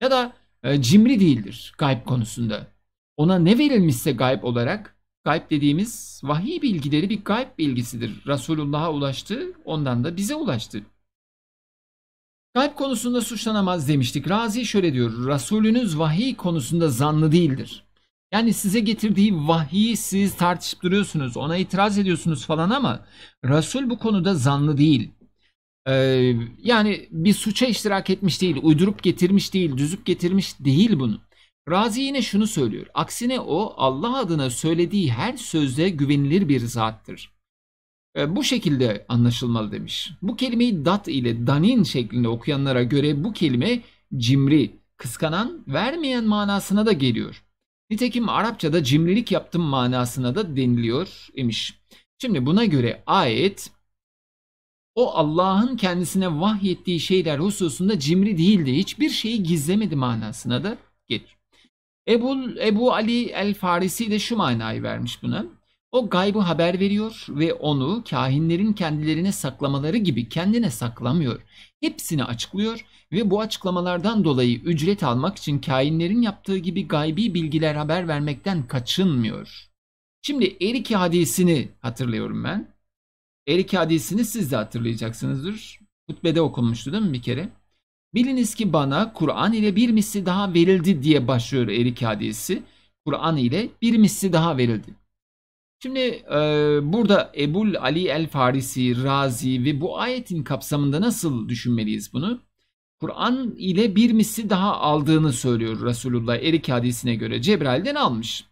Ya da e, cimri değildir gayb konusunda. Ona ne verilmişse gayb olarak, gayb dediğimiz vahiy bilgileri bir gayb bilgisidir. Resulullah'a ulaştı, ondan da bize ulaştı. Gayb konusunda suçlanamaz demiştik. Razi şöyle diyor, Resulünüz vahiy konusunda zanlı değildir. Yani size getirdiği vahiyi siz tartışıp duruyorsunuz, ona itiraz ediyorsunuz falan ama Resul bu konuda zanlı değil. Ee, yani bir suça iştirak etmiş değil, uydurup getirmiş değil, düzüp getirmiş değil bunu. Razi yine şunu söylüyor. Aksine o Allah adına söylediği her sözde güvenilir bir zattır. E, bu şekilde anlaşılmalı demiş. Bu kelimeyi dat ile danin şeklinde okuyanlara göre bu kelime cimri, kıskanan, vermeyen manasına da geliyor. Nitekim Arapçada cimrilik yaptım manasına da deniliyor imiş. Şimdi buna göre ayet o Allah'ın kendisine vahyettiği şeyler hususunda cimri değildi. Hiçbir şeyi gizlemedi manasına da gelir. Ebu, Ebu Ali el-Farisi de şu manayı vermiş buna. O gaybı haber veriyor ve onu kahinlerin kendilerine saklamaları gibi kendine saklamıyor. Hepsini açıklıyor ve bu açıklamalardan dolayı ücret almak için kahinlerin yaptığı gibi gaybi bilgiler haber vermekten kaçınmıyor. Şimdi Eriki hadisini hatırlıyorum ben. Eriki hadisini siz de hatırlayacaksınızdır. Hutbede okunmuştu değil mi bir kere? Biliniz ki bana Kur'an ile bir misli daha verildi diye başlıyor Erik hadisi. Kur'an ile bir misli daha verildi. Şimdi e, burada Ebul Ali el Farisi, Razi ve bu ayetin kapsamında nasıl düşünmeliyiz bunu? Kur'an ile bir misli daha aldığını söylüyor Resulullah Erik hadisine göre Cebrail'den almış.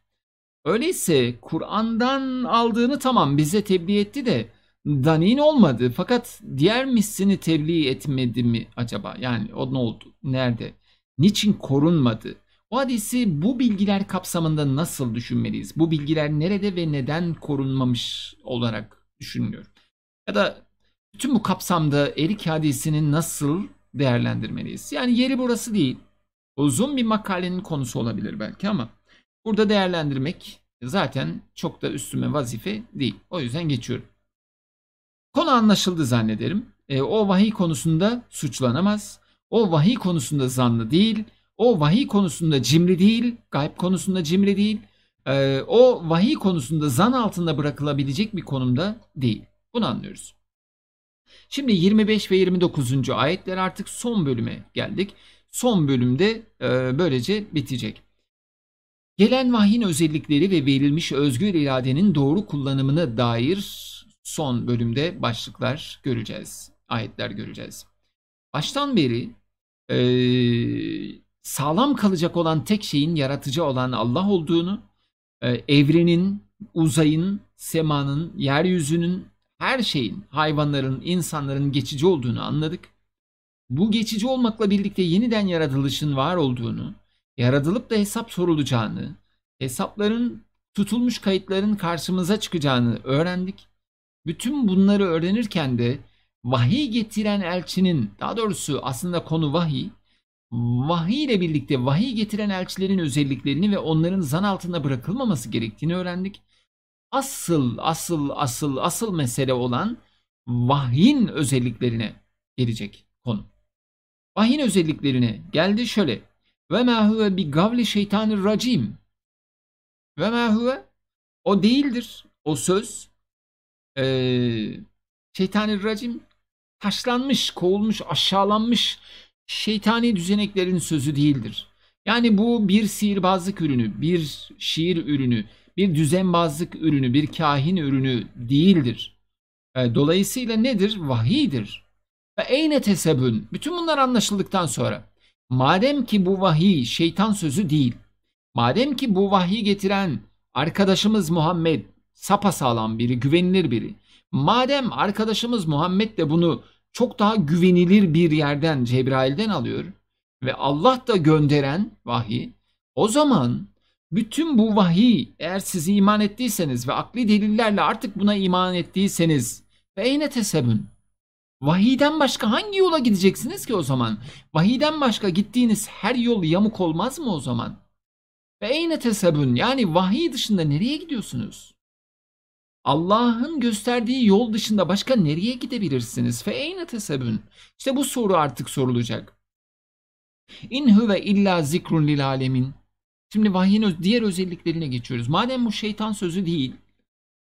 Öyleyse Kur'an'dan aldığını tamam bize tebliğ etti de danin olmadı. Fakat diğer mislini tebliğ etmedi mi acaba? Yani o ne oldu? Nerede? Niçin korunmadı? O hadisi bu bilgiler kapsamında nasıl düşünmeliyiz? Bu bilgiler nerede ve neden korunmamış olarak düşünüyorum Ya da bütün bu kapsamda erik hadisini nasıl değerlendirmeliyiz? Yani yeri burası değil. Uzun bir makalenin konusu olabilir belki ama burada değerlendirmek zaten çok da üstüme vazife değil. O yüzden geçiyorum. Konu anlaşıldı zannederim. E, o vahiy konusunda suçlanamaz. O vahiy konusunda zanlı değil. O vahiy konusunda cimri değil. Gayb konusunda cimri değil. E, o vahiy konusunda zan altında bırakılabilecek bir konumda değil. Bunu anlıyoruz. Şimdi 25 ve 29. ayetler artık son bölüme geldik. Son bölümde e, böylece bitecek. Gelen vahyin özellikleri ve verilmiş özgür iradenin doğru kullanımına dair son bölümde başlıklar göreceğiz, ayetler göreceğiz. Baştan beri e, sağlam kalacak olan tek şeyin yaratıcı olan Allah olduğunu, e, evrenin, uzayın, semanın, yeryüzünün, her şeyin, hayvanların, insanların geçici olduğunu anladık. Bu geçici olmakla birlikte yeniden yaratılışın var olduğunu, yaratılıp da hesap sorulacağını, hesapların tutulmuş kayıtların karşımıza çıkacağını öğrendik. Bütün bunları öğrenirken de vahiy getiren elçinin daha doğrusu aslında konu vahiy vahiy ile birlikte vahiy getiren elçilerin özelliklerini ve onların zan altında bırakılmaması gerektiğini öğrendik. Asıl asıl asıl asıl mesele olan vahyin özelliklerine gelecek konu. Vahyin özelliklerine geldi şöyle. Ve ma huve bi gavli şeytanir racim. Ve ma huve o değildir o söz ee, şeytani racim taşlanmış, kovulmuş, aşağılanmış şeytani düzeneklerin sözü değildir. Yani bu bir sihirbazlık ürünü, bir şiir ürünü, bir düzenbazlık ürünü, bir kahin ürünü değildir. Ee, dolayısıyla nedir? Vahidir. Ve eyne tesebün. Bütün bunlar anlaşıldıktan sonra. Madem ki bu vahiy şeytan sözü değil. Madem ki bu vahiy getiren arkadaşımız Muhammed sapasağlam biri, güvenilir biri. Madem arkadaşımız Muhammed de bunu çok daha güvenilir bir yerden Cebrail'den alıyor ve Allah da gönderen vahiy o zaman bütün bu vahiy eğer sizi iman ettiyseniz ve akli delillerle artık buna iman ettiyseniz ve eyne tesebün vahiden başka hangi yola gideceksiniz ki o zaman? Vahiden başka gittiğiniz her yol yamuk olmaz mı o zaman? Ve eyne tesebün yani vahiy dışında nereye gidiyorsunuz? Allah'ın gösterdiği yol dışında başka nereye gidebilirsiniz? Fe eyne tesebün. İşte bu soru artık sorulacak. İn ve illa zikrun lil alemin. Şimdi vahyin diğer özelliklerine geçiyoruz. Madem bu şeytan sözü değil,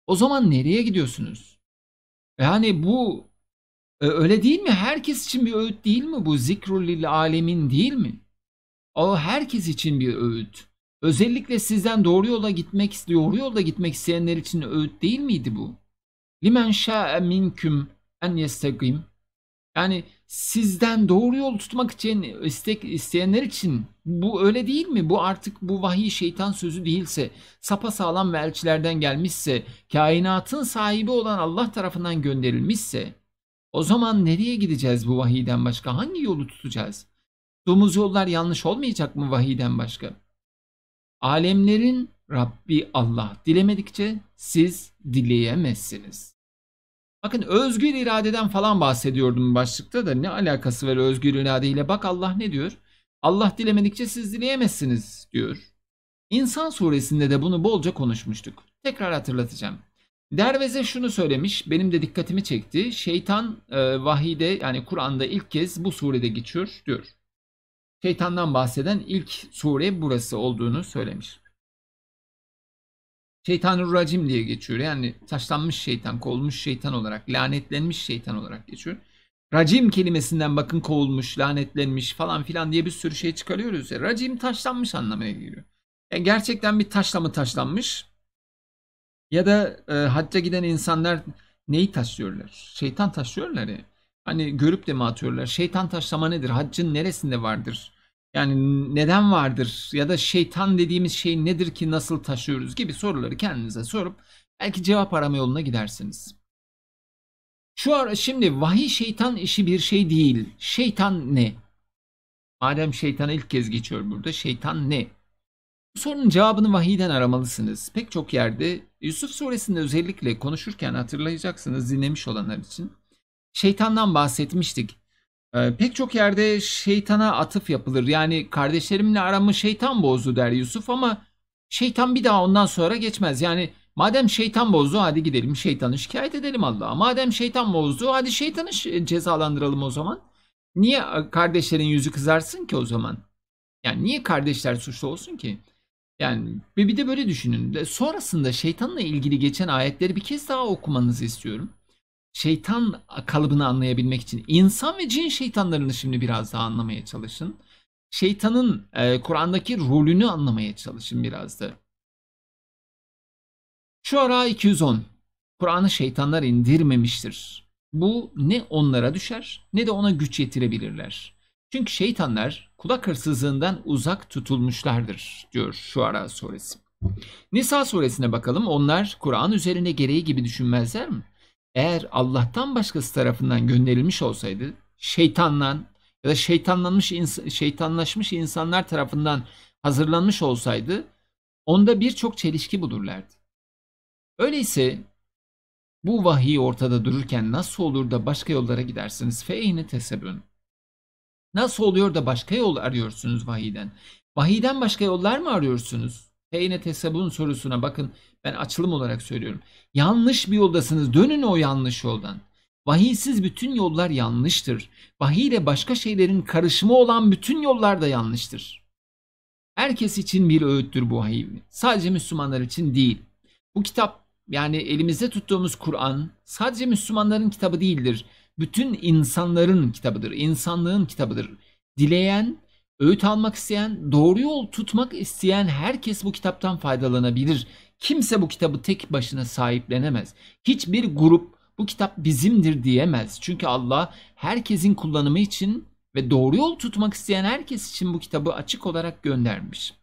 o zaman nereye gidiyorsunuz? Yani bu e, öyle değil mi? Herkes için bir öğüt değil mi bu? Zikrul lil alemin değil mi? O herkes için bir öğüt. Özellikle sizden doğru yola gitmek istiyor, doğru yolda gitmek isteyenler için öğüt değil miydi bu? Limen şa'e minküm en yestegim. Yani sizden doğru yol tutmak için istek isteyenler için bu öyle değil mi? Bu artık bu vahiy şeytan sözü değilse, sapa sağlam ve elçilerden gelmişse, kainatın sahibi olan Allah tarafından gönderilmişse, o zaman nereye gideceğiz bu vahiyden başka? Hangi yolu tutacağız? Tuttuğumuz yollar yanlış olmayacak mı vahiyden başka? Alemlerin Rabbi Allah dilemedikçe siz dileyemezsiniz. Bakın özgür iradeden falan bahsediyordum başlıkta da ne alakası var özgür iradeyle? Bak Allah ne diyor? Allah dilemedikçe siz dileyemezsiniz diyor. İnsan suresinde de bunu bolca konuşmuştuk. Tekrar hatırlatacağım. Derveze şunu söylemiş, benim de dikkatimi çekti. Şeytan e, vahide yani Kur'an'da ilk kez bu surede geçiyor diyor şeytandan bahseden ilk sure burası olduğunu söylemiş. Şeytanur racim diye geçiyor. Yani taşlanmış şeytan, kovulmuş şeytan olarak, lanetlenmiş şeytan olarak geçiyor. Racim kelimesinden bakın kovulmuş, lanetlenmiş falan filan diye bir sürü şey çıkarıyoruz. Ya. Racim taşlanmış anlamına geliyor. Yani gerçekten bir taşlama taşlanmış? Ya da e, hacca giden insanlar neyi taşlıyorlar? Şeytan taşlıyorlar ya. Hani görüp de mi atıyorlar? Şeytan taşlama nedir? Haccın neresinde vardır? Yani neden vardır ya da şeytan dediğimiz şey nedir ki nasıl taşıyoruz gibi soruları kendinize sorup belki cevap arama yoluna gidersiniz. Şu ara şimdi vahiy şeytan işi bir şey değil. Şeytan ne? Madem şeytan ilk kez geçiyor burada şeytan ne? Bu sorunun cevabını vahiyden aramalısınız. Pek çok yerde Yusuf suresinde özellikle konuşurken hatırlayacaksınız dinlemiş olanlar için. Şeytandan bahsetmiştik. Ee, pek çok yerde şeytana atıf yapılır. Yani kardeşlerimle aramı şeytan bozdu der Yusuf ama şeytan bir daha ondan sonra geçmez. Yani madem şeytan bozdu hadi gidelim şeytanı şikayet edelim Allah'a. Madem şeytan bozdu hadi şeytanı cezalandıralım o zaman. Niye kardeşlerin yüzü kızarsın ki o zaman? Yani niye kardeşler suçlu olsun ki? Yani bir de böyle düşünün. Sonrasında şeytanla ilgili geçen ayetleri bir kez daha okumanızı istiyorum şeytan kalıbını anlayabilmek için insan ve cin şeytanlarını şimdi biraz daha anlamaya çalışın. Şeytanın e, Kur'an'daki rolünü anlamaya çalışın biraz da. Şu ara 210. Kur'an'ı şeytanlar indirmemiştir. Bu ne onlara düşer ne de ona güç yetirebilirler. Çünkü şeytanlar kulak hırsızlığından uzak tutulmuşlardır diyor şu ara suresi. Nisa suresine bakalım onlar Kur'an üzerine gereği gibi düşünmezler mi? eğer Allah'tan başkası tarafından gönderilmiş olsaydı şeytandan ya da şeytanlanmış şeytanlaşmış insanlar tarafından hazırlanmış olsaydı onda birçok çelişki bulurlardı. Öyleyse bu vahiy ortada dururken nasıl olur da başka yollara gidersiniz? Feyni tesebün. Nasıl oluyor da başka yol arıyorsunuz vahiyden? Vahiyden başka yollar mı arıyorsunuz? Feyni tesebün sorusuna bakın ben açılım olarak söylüyorum. Yanlış bir yoldasınız. Dönün o yanlış yoldan. Vahiysiz bütün yollar yanlıştır. Vahiy ile başka şeylerin karışımı olan bütün yollar da yanlıştır. Herkes için bir öğüttür bu vahiy. Sadece Müslümanlar için değil. Bu kitap yani elimizde tuttuğumuz Kur'an sadece Müslümanların kitabı değildir. Bütün insanların kitabıdır. İnsanlığın kitabıdır. Dileyen, öğüt almak isteyen, doğru yol tutmak isteyen herkes bu kitaptan faydalanabilir. Kimse bu kitabı tek başına sahiplenemez. Hiçbir grup bu kitap bizimdir diyemez. Çünkü Allah herkesin kullanımı için ve doğru yol tutmak isteyen herkes için bu kitabı açık olarak göndermiş.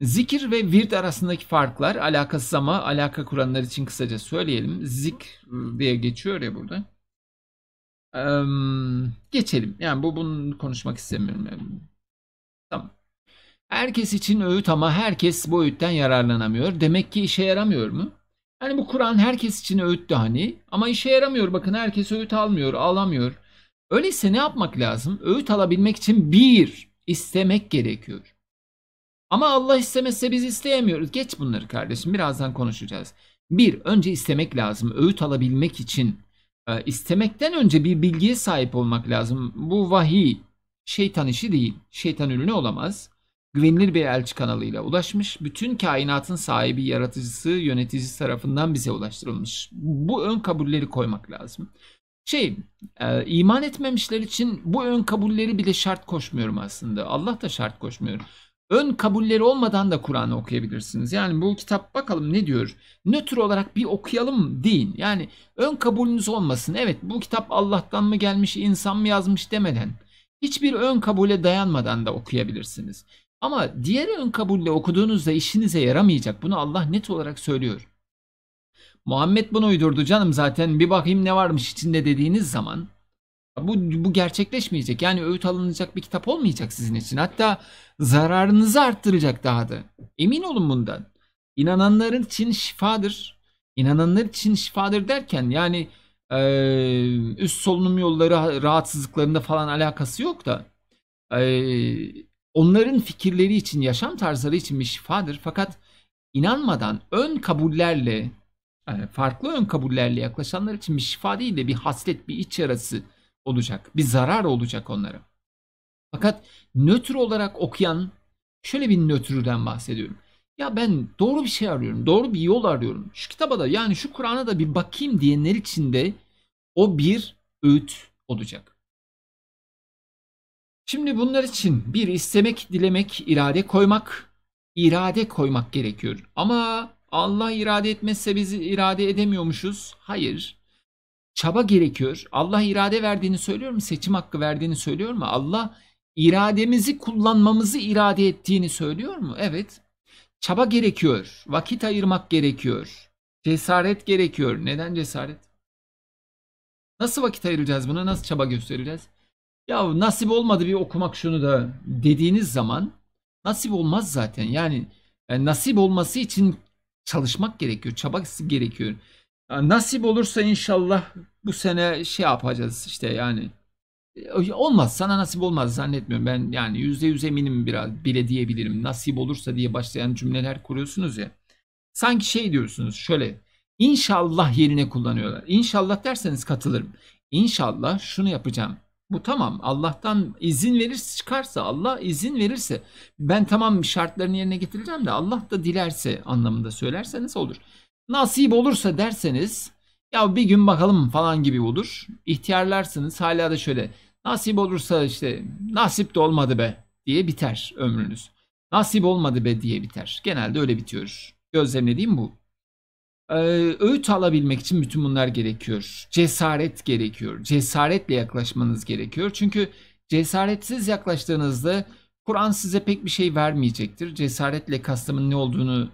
Zikir ve virt arasındaki farklar alakasız ama alaka kuranlar için kısaca söyleyelim. Zik diye geçiyor ya burada. Ee, geçelim. Yani bu bunu konuşmak istemiyorum. Yani Herkes için öğüt ama herkes bu öğütten yararlanamıyor. Demek ki işe yaramıyor mu? Yani bu Kur'an herkes için öğüttü hani ama işe yaramıyor. Bakın herkes öğüt almıyor, alamıyor. Öyleyse ne yapmak lazım? Öğüt alabilmek için bir, istemek gerekiyor. Ama Allah istemezse biz isteyemiyoruz. Geç bunları kardeşim birazdan konuşacağız. Bir, önce istemek lazım. Öğüt alabilmek için. E, istemekten önce bir bilgiye sahip olmak lazım. Bu vahiy şeytan işi değil. Şeytan ürünü olamaz güvenilir bir elçi kanalıyla ulaşmış. Bütün kainatın sahibi, yaratıcısı, yöneticisi tarafından bize ulaştırılmış. Bu ön kabulleri koymak lazım. Şey, e, iman etmemişler için bu ön kabulleri bile şart koşmuyorum aslında. Allah da şart koşmuyor. Ön kabulleri olmadan da Kur'an'ı okuyabilirsiniz. Yani bu kitap bakalım ne diyor? Nötr olarak bir okuyalım deyin. Yani ön kabulünüz olmasın. Evet bu kitap Allah'tan mı gelmiş, insan mı yazmış demeden. Hiçbir ön kabule dayanmadan da okuyabilirsiniz. Ama diğer ön kabulle okuduğunuzda işinize yaramayacak. Bunu Allah net olarak söylüyor. Muhammed bunu uydurdu canım zaten bir bakayım ne varmış içinde dediğiniz zaman bu, bu gerçekleşmeyecek. Yani öğüt alınacak bir kitap olmayacak sizin için. Hatta zararınızı arttıracak daha da. Emin olun bundan. İnananların için şifadır. İnananlar için şifadır derken yani e, üst solunum yolları rahatsızlıklarında falan alakası yok da e, onların fikirleri için, yaşam tarzları için bir şifadır. Fakat inanmadan ön kabullerle, e, farklı ön kabullerle yaklaşanlar için bir şifa değil de bir haslet, bir iç yarası olacak. Bir zarar olacak onlara. Fakat nötr olarak okuyan, şöyle bir nötrden bahsediyorum. Ya ben doğru bir şey arıyorum, doğru bir yol arıyorum. Şu kitaba da yani şu Kur'an'a da bir bakayım diyenler için de o bir öğüt olacak. Şimdi bunlar için bir istemek, dilemek, irade koymak, irade koymak gerekiyor. Ama Allah irade etmezse biz irade edemiyormuşuz. Hayır. Çaba gerekiyor. Allah irade verdiğini söylüyor mu? Seçim hakkı verdiğini söylüyor mu? Allah irademizi kullanmamızı irade ettiğini söylüyor mu? Evet. Çaba gerekiyor. Vakit ayırmak gerekiyor. Cesaret gerekiyor. Neden cesaret? Nasıl vakit ayıracağız buna? Nasıl çaba göstereceğiz? ya nasip olmadı bir okumak şunu da dediğiniz zaman nasip olmaz zaten. Yani, yani e, nasip olması için çalışmak gerekiyor, çaba gerekiyor. Yani nasip olursa inşallah bu sene şey yapacağız işte yani e, olmaz sana nasip olmaz zannetmiyorum ben yani yüzde yüz eminim biraz bile diyebilirim nasip olursa diye başlayan cümleler kuruyorsunuz ya sanki şey diyorsunuz şöyle inşallah yerine kullanıyorlar inşallah derseniz katılırım inşallah şunu yapacağım bu tamam Allah'tan izin verirse çıkarsa Allah izin verirse ben tamam şartlarını yerine getireceğim de Allah da dilerse anlamında söylerseniz olur. Nasip olursa derseniz ya bir gün bakalım falan gibi olur. İhtiyarlarsınız hala da şöyle nasip olursa işte nasip de olmadı be diye biter ömrünüz. Nasip olmadı be diye biter. Genelde öyle bitiyor. Gözlemlediğim bu. Ee, öğüt alabilmek için bütün bunlar gerekiyor. Cesaret gerekiyor. Cesaretle yaklaşmanız gerekiyor. Çünkü cesaretsiz yaklaştığınızda Kur'an size pek bir şey vermeyecektir. Cesaretle kastımın ne olduğunu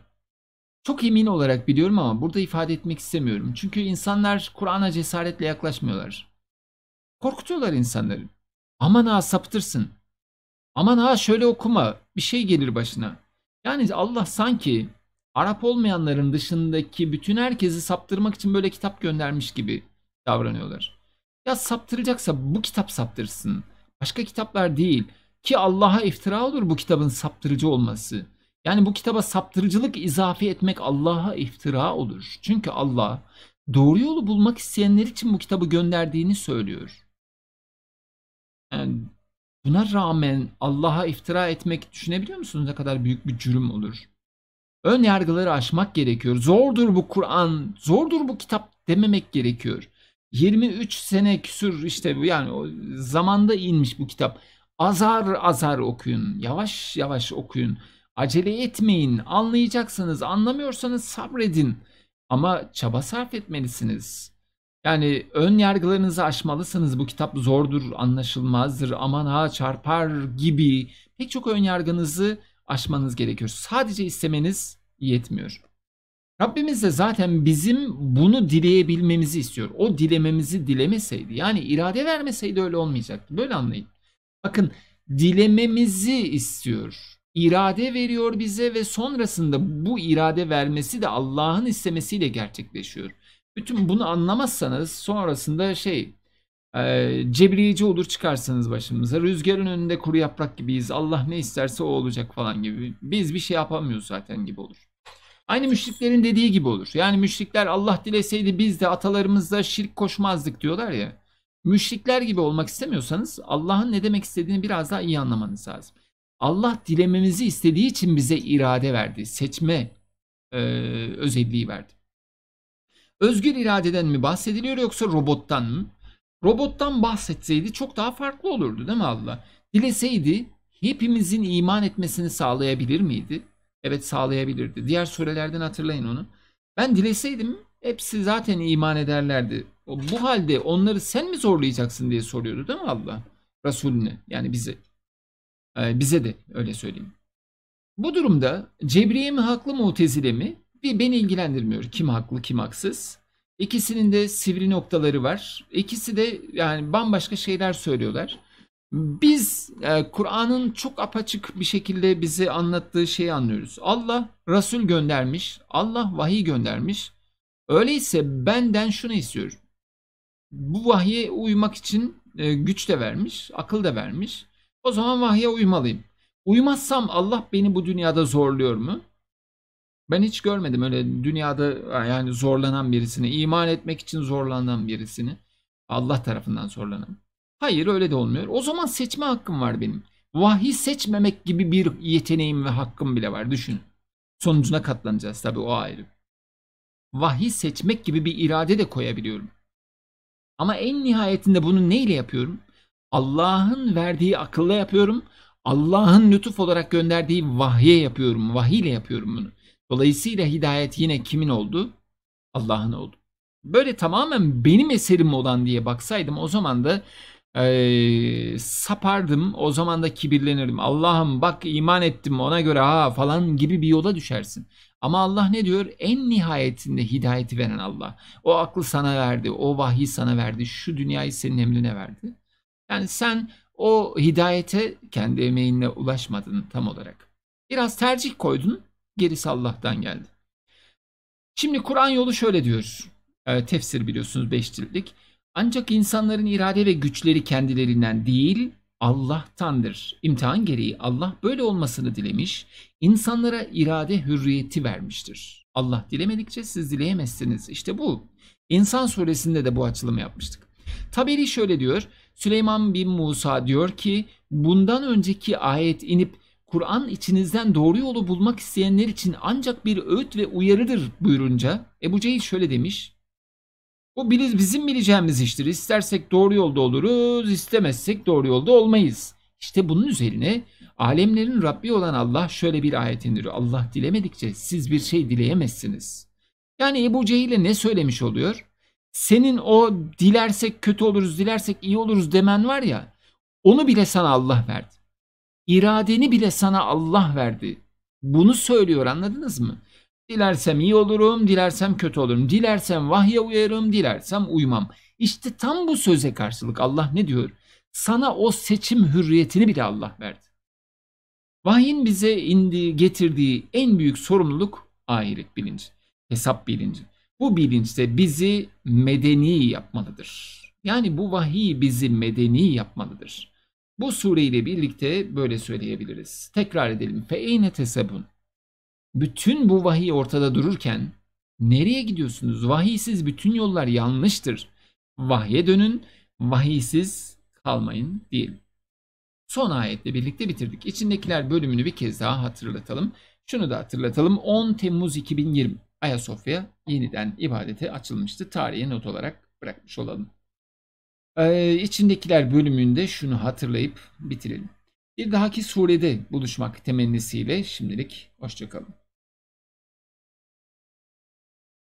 çok emin olarak biliyorum ama burada ifade etmek istemiyorum. Çünkü insanlar Kur'an'a cesaretle yaklaşmıyorlar. Korkutuyorlar insanları. Aman ha sapıtırsın. Aman ha şöyle okuma bir şey gelir başına. Yani Allah sanki Arap olmayanların dışındaki bütün herkesi saptırmak için böyle kitap göndermiş gibi davranıyorlar. Ya saptıracaksa bu kitap saptırsın. Başka kitaplar değil. Ki Allah'a iftira olur bu kitabın saptırıcı olması. Yani bu kitaba saptırıcılık izafe etmek Allah'a iftira olur. Çünkü Allah doğru yolu bulmak isteyenler için bu kitabı gönderdiğini söylüyor. Yani buna rağmen Allah'a iftira etmek düşünebiliyor musunuz ne kadar büyük bir cürüm olur? Ön yargıları aşmak gerekiyor. Zordur bu Kur'an, zordur bu kitap dememek gerekiyor. 23 sene küsür işte yani zamanda inmiş bu kitap. Azar azar okuyun. Yavaş yavaş okuyun. Acele etmeyin. Anlayacaksınız. Anlamıyorsanız sabredin. Ama çaba sarf etmelisiniz. Yani ön yargılarınızı aşmalısınız. Bu kitap zordur, anlaşılmazdır, aman ha çarpar gibi pek çok ön yargınızı aşmanız gerekiyor. Sadece istemeniz yetmiyor. Rabbimiz de zaten bizim bunu dileyebilmemizi istiyor. O dilememizi dilemeseydi yani irade vermeseydi öyle olmayacaktı. Böyle anlayın. Bakın dilememizi istiyor. İrade veriyor bize ve sonrasında bu irade vermesi de Allah'ın istemesiyle gerçekleşiyor. Bütün bunu anlamazsanız sonrasında şey ee, cebriyici olur çıkarsanız başımıza. Rüzgarın önünde kuru yaprak gibiyiz. Allah ne isterse o olacak falan gibi. Biz bir şey yapamıyoruz zaten gibi olur. Aynı müşriklerin dediği gibi olur. Yani müşrikler Allah dileseydi biz de atalarımızda şirk koşmazdık diyorlar ya. Müşrikler gibi olmak istemiyorsanız Allah'ın ne demek istediğini biraz daha iyi anlamanız lazım. Allah dilememizi istediği için bize irade verdi. Seçme e, özelliği verdi. Özgür iradeden mi bahsediliyor yoksa robottan mı? Robottan bahsetseydi çok daha farklı olurdu değil mi Allah? Dileseydi hepimizin iman etmesini sağlayabilir miydi? Evet sağlayabilirdi. Diğer surelerden hatırlayın onu. Ben dileseydim hepsi zaten iman ederlerdi. Bu halde onları sen mi zorlayacaksın diye soruyordu değil mi Allah? Resulüne yani bize. Ee, bize de öyle söyleyeyim. Bu durumda Cebriye mi haklı Mutezile mi? Bir beni ilgilendirmiyor. Kim haklı kim haksız. İkisinin de sivri noktaları var. İkisi de yani bambaşka şeyler söylüyorlar. Biz e, Kur'an'ın çok apaçık bir şekilde bize anlattığı şeyi anlıyoruz. Allah Rasul göndermiş, Allah vahiy göndermiş. Öyleyse benden şunu istiyor. Bu vahye uymak için e, güç de vermiş, akıl da vermiş. O zaman vahye uymalıyım. Uymazsam Allah beni bu dünyada zorluyor mu? Ben hiç görmedim öyle dünyada yani zorlanan birisini, iman etmek için zorlanan birisini. Allah tarafından zorlanan. Hayır öyle de olmuyor. O zaman seçme hakkım var benim. Vahiy seçmemek gibi bir yeteneğim ve hakkım bile var. Düşün. Sonucuna katlanacağız tabii o ayrı. Vahiy seçmek gibi bir irade de koyabiliyorum. Ama en nihayetinde bunu neyle yapıyorum? Allah'ın verdiği akılla yapıyorum. Allah'ın lütuf olarak gönderdiği vahye yapıyorum. Vahiy ile yapıyorum bunu. Dolayısıyla hidayet yine kimin oldu? Allah'ın oldu. Böyle tamamen benim eserim olan diye baksaydım o zaman da e, sapardım. O zaman da kibirlenirdim. Allah'ım bak iman ettim ona göre ha falan gibi bir yola düşersin. Ama Allah ne diyor? En nihayetinde hidayeti veren Allah. O aklı sana verdi. O vahyi sana verdi. Şu dünyayı senin emrine verdi. Yani sen o hidayete kendi emeğinle ulaşmadın tam olarak. Biraz tercih koydun gerisi Allah'tan geldi. Şimdi Kur'an yolu şöyle diyor. E, ee, tefsir biliyorsunuz 5 ciltlik. Ancak insanların irade ve güçleri kendilerinden değil Allah'tandır. İmtihan gereği Allah böyle olmasını dilemiş, insanlara irade hürriyeti vermiştir. Allah dilemedikçe siz dileyemezsiniz. İşte bu. İnsan suresinde de bu açılımı yapmıştık. Taberi şöyle diyor. Süleyman bin Musa diyor ki bundan önceki ayet inip Kur'an içinizden doğru yolu bulmak isteyenler için ancak bir öğüt ve uyarıdır buyurunca Ebu Cehil şöyle demiş. Bu bizim bileceğimiz iştir. İstersek doğru yolda oluruz, istemezsek doğru yolda olmayız. İşte bunun üzerine alemlerin Rabbi olan Allah şöyle bir ayet indiriyor. Allah dilemedikçe siz bir şey dileyemezsiniz. Yani Ebu Cehil'e ne söylemiş oluyor? Senin o dilersek kötü oluruz, dilersek iyi oluruz demen var ya, onu bile sana Allah verdi. İradeni bile sana Allah verdi. Bunu söylüyor anladınız mı? Dilersem iyi olurum, dilersem kötü olurum. Dilersem vahye uyarım, dilersem uymam. İşte tam bu söze karşılık Allah ne diyor? Sana o seçim hürriyetini bile Allah verdi. Vahyin bize indi, getirdiği en büyük sorumluluk ahiret bilinci, hesap bilinci. Bu bilinç bizi medeni yapmalıdır. Yani bu vahiy bizi medeni yapmalıdır. Bu sureyle birlikte böyle söyleyebiliriz. Tekrar edelim. Feeyne tesabun. Bütün bu vahiy ortada dururken nereye gidiyorsunuz? Vahiysiz bütün yollar yanlıştır. Vahye dönün, vahiysiz kalmayın diyelim. Son ayetle birlikte bitirdik. İçindekiler bölümünü bir kez daha hatırlatalım. Şunu da hatırlatalım. 10 Temmuz 2020 Ayasofya yeniden ibadete açılmıştı. Tarihe not olarak bırakmış olalım. Ee, içindekiler bölümünde şunu hatırlayıp bitirelim. Bir dahaki surede buluşmak temennisiyle şimdilik hoşçakalın.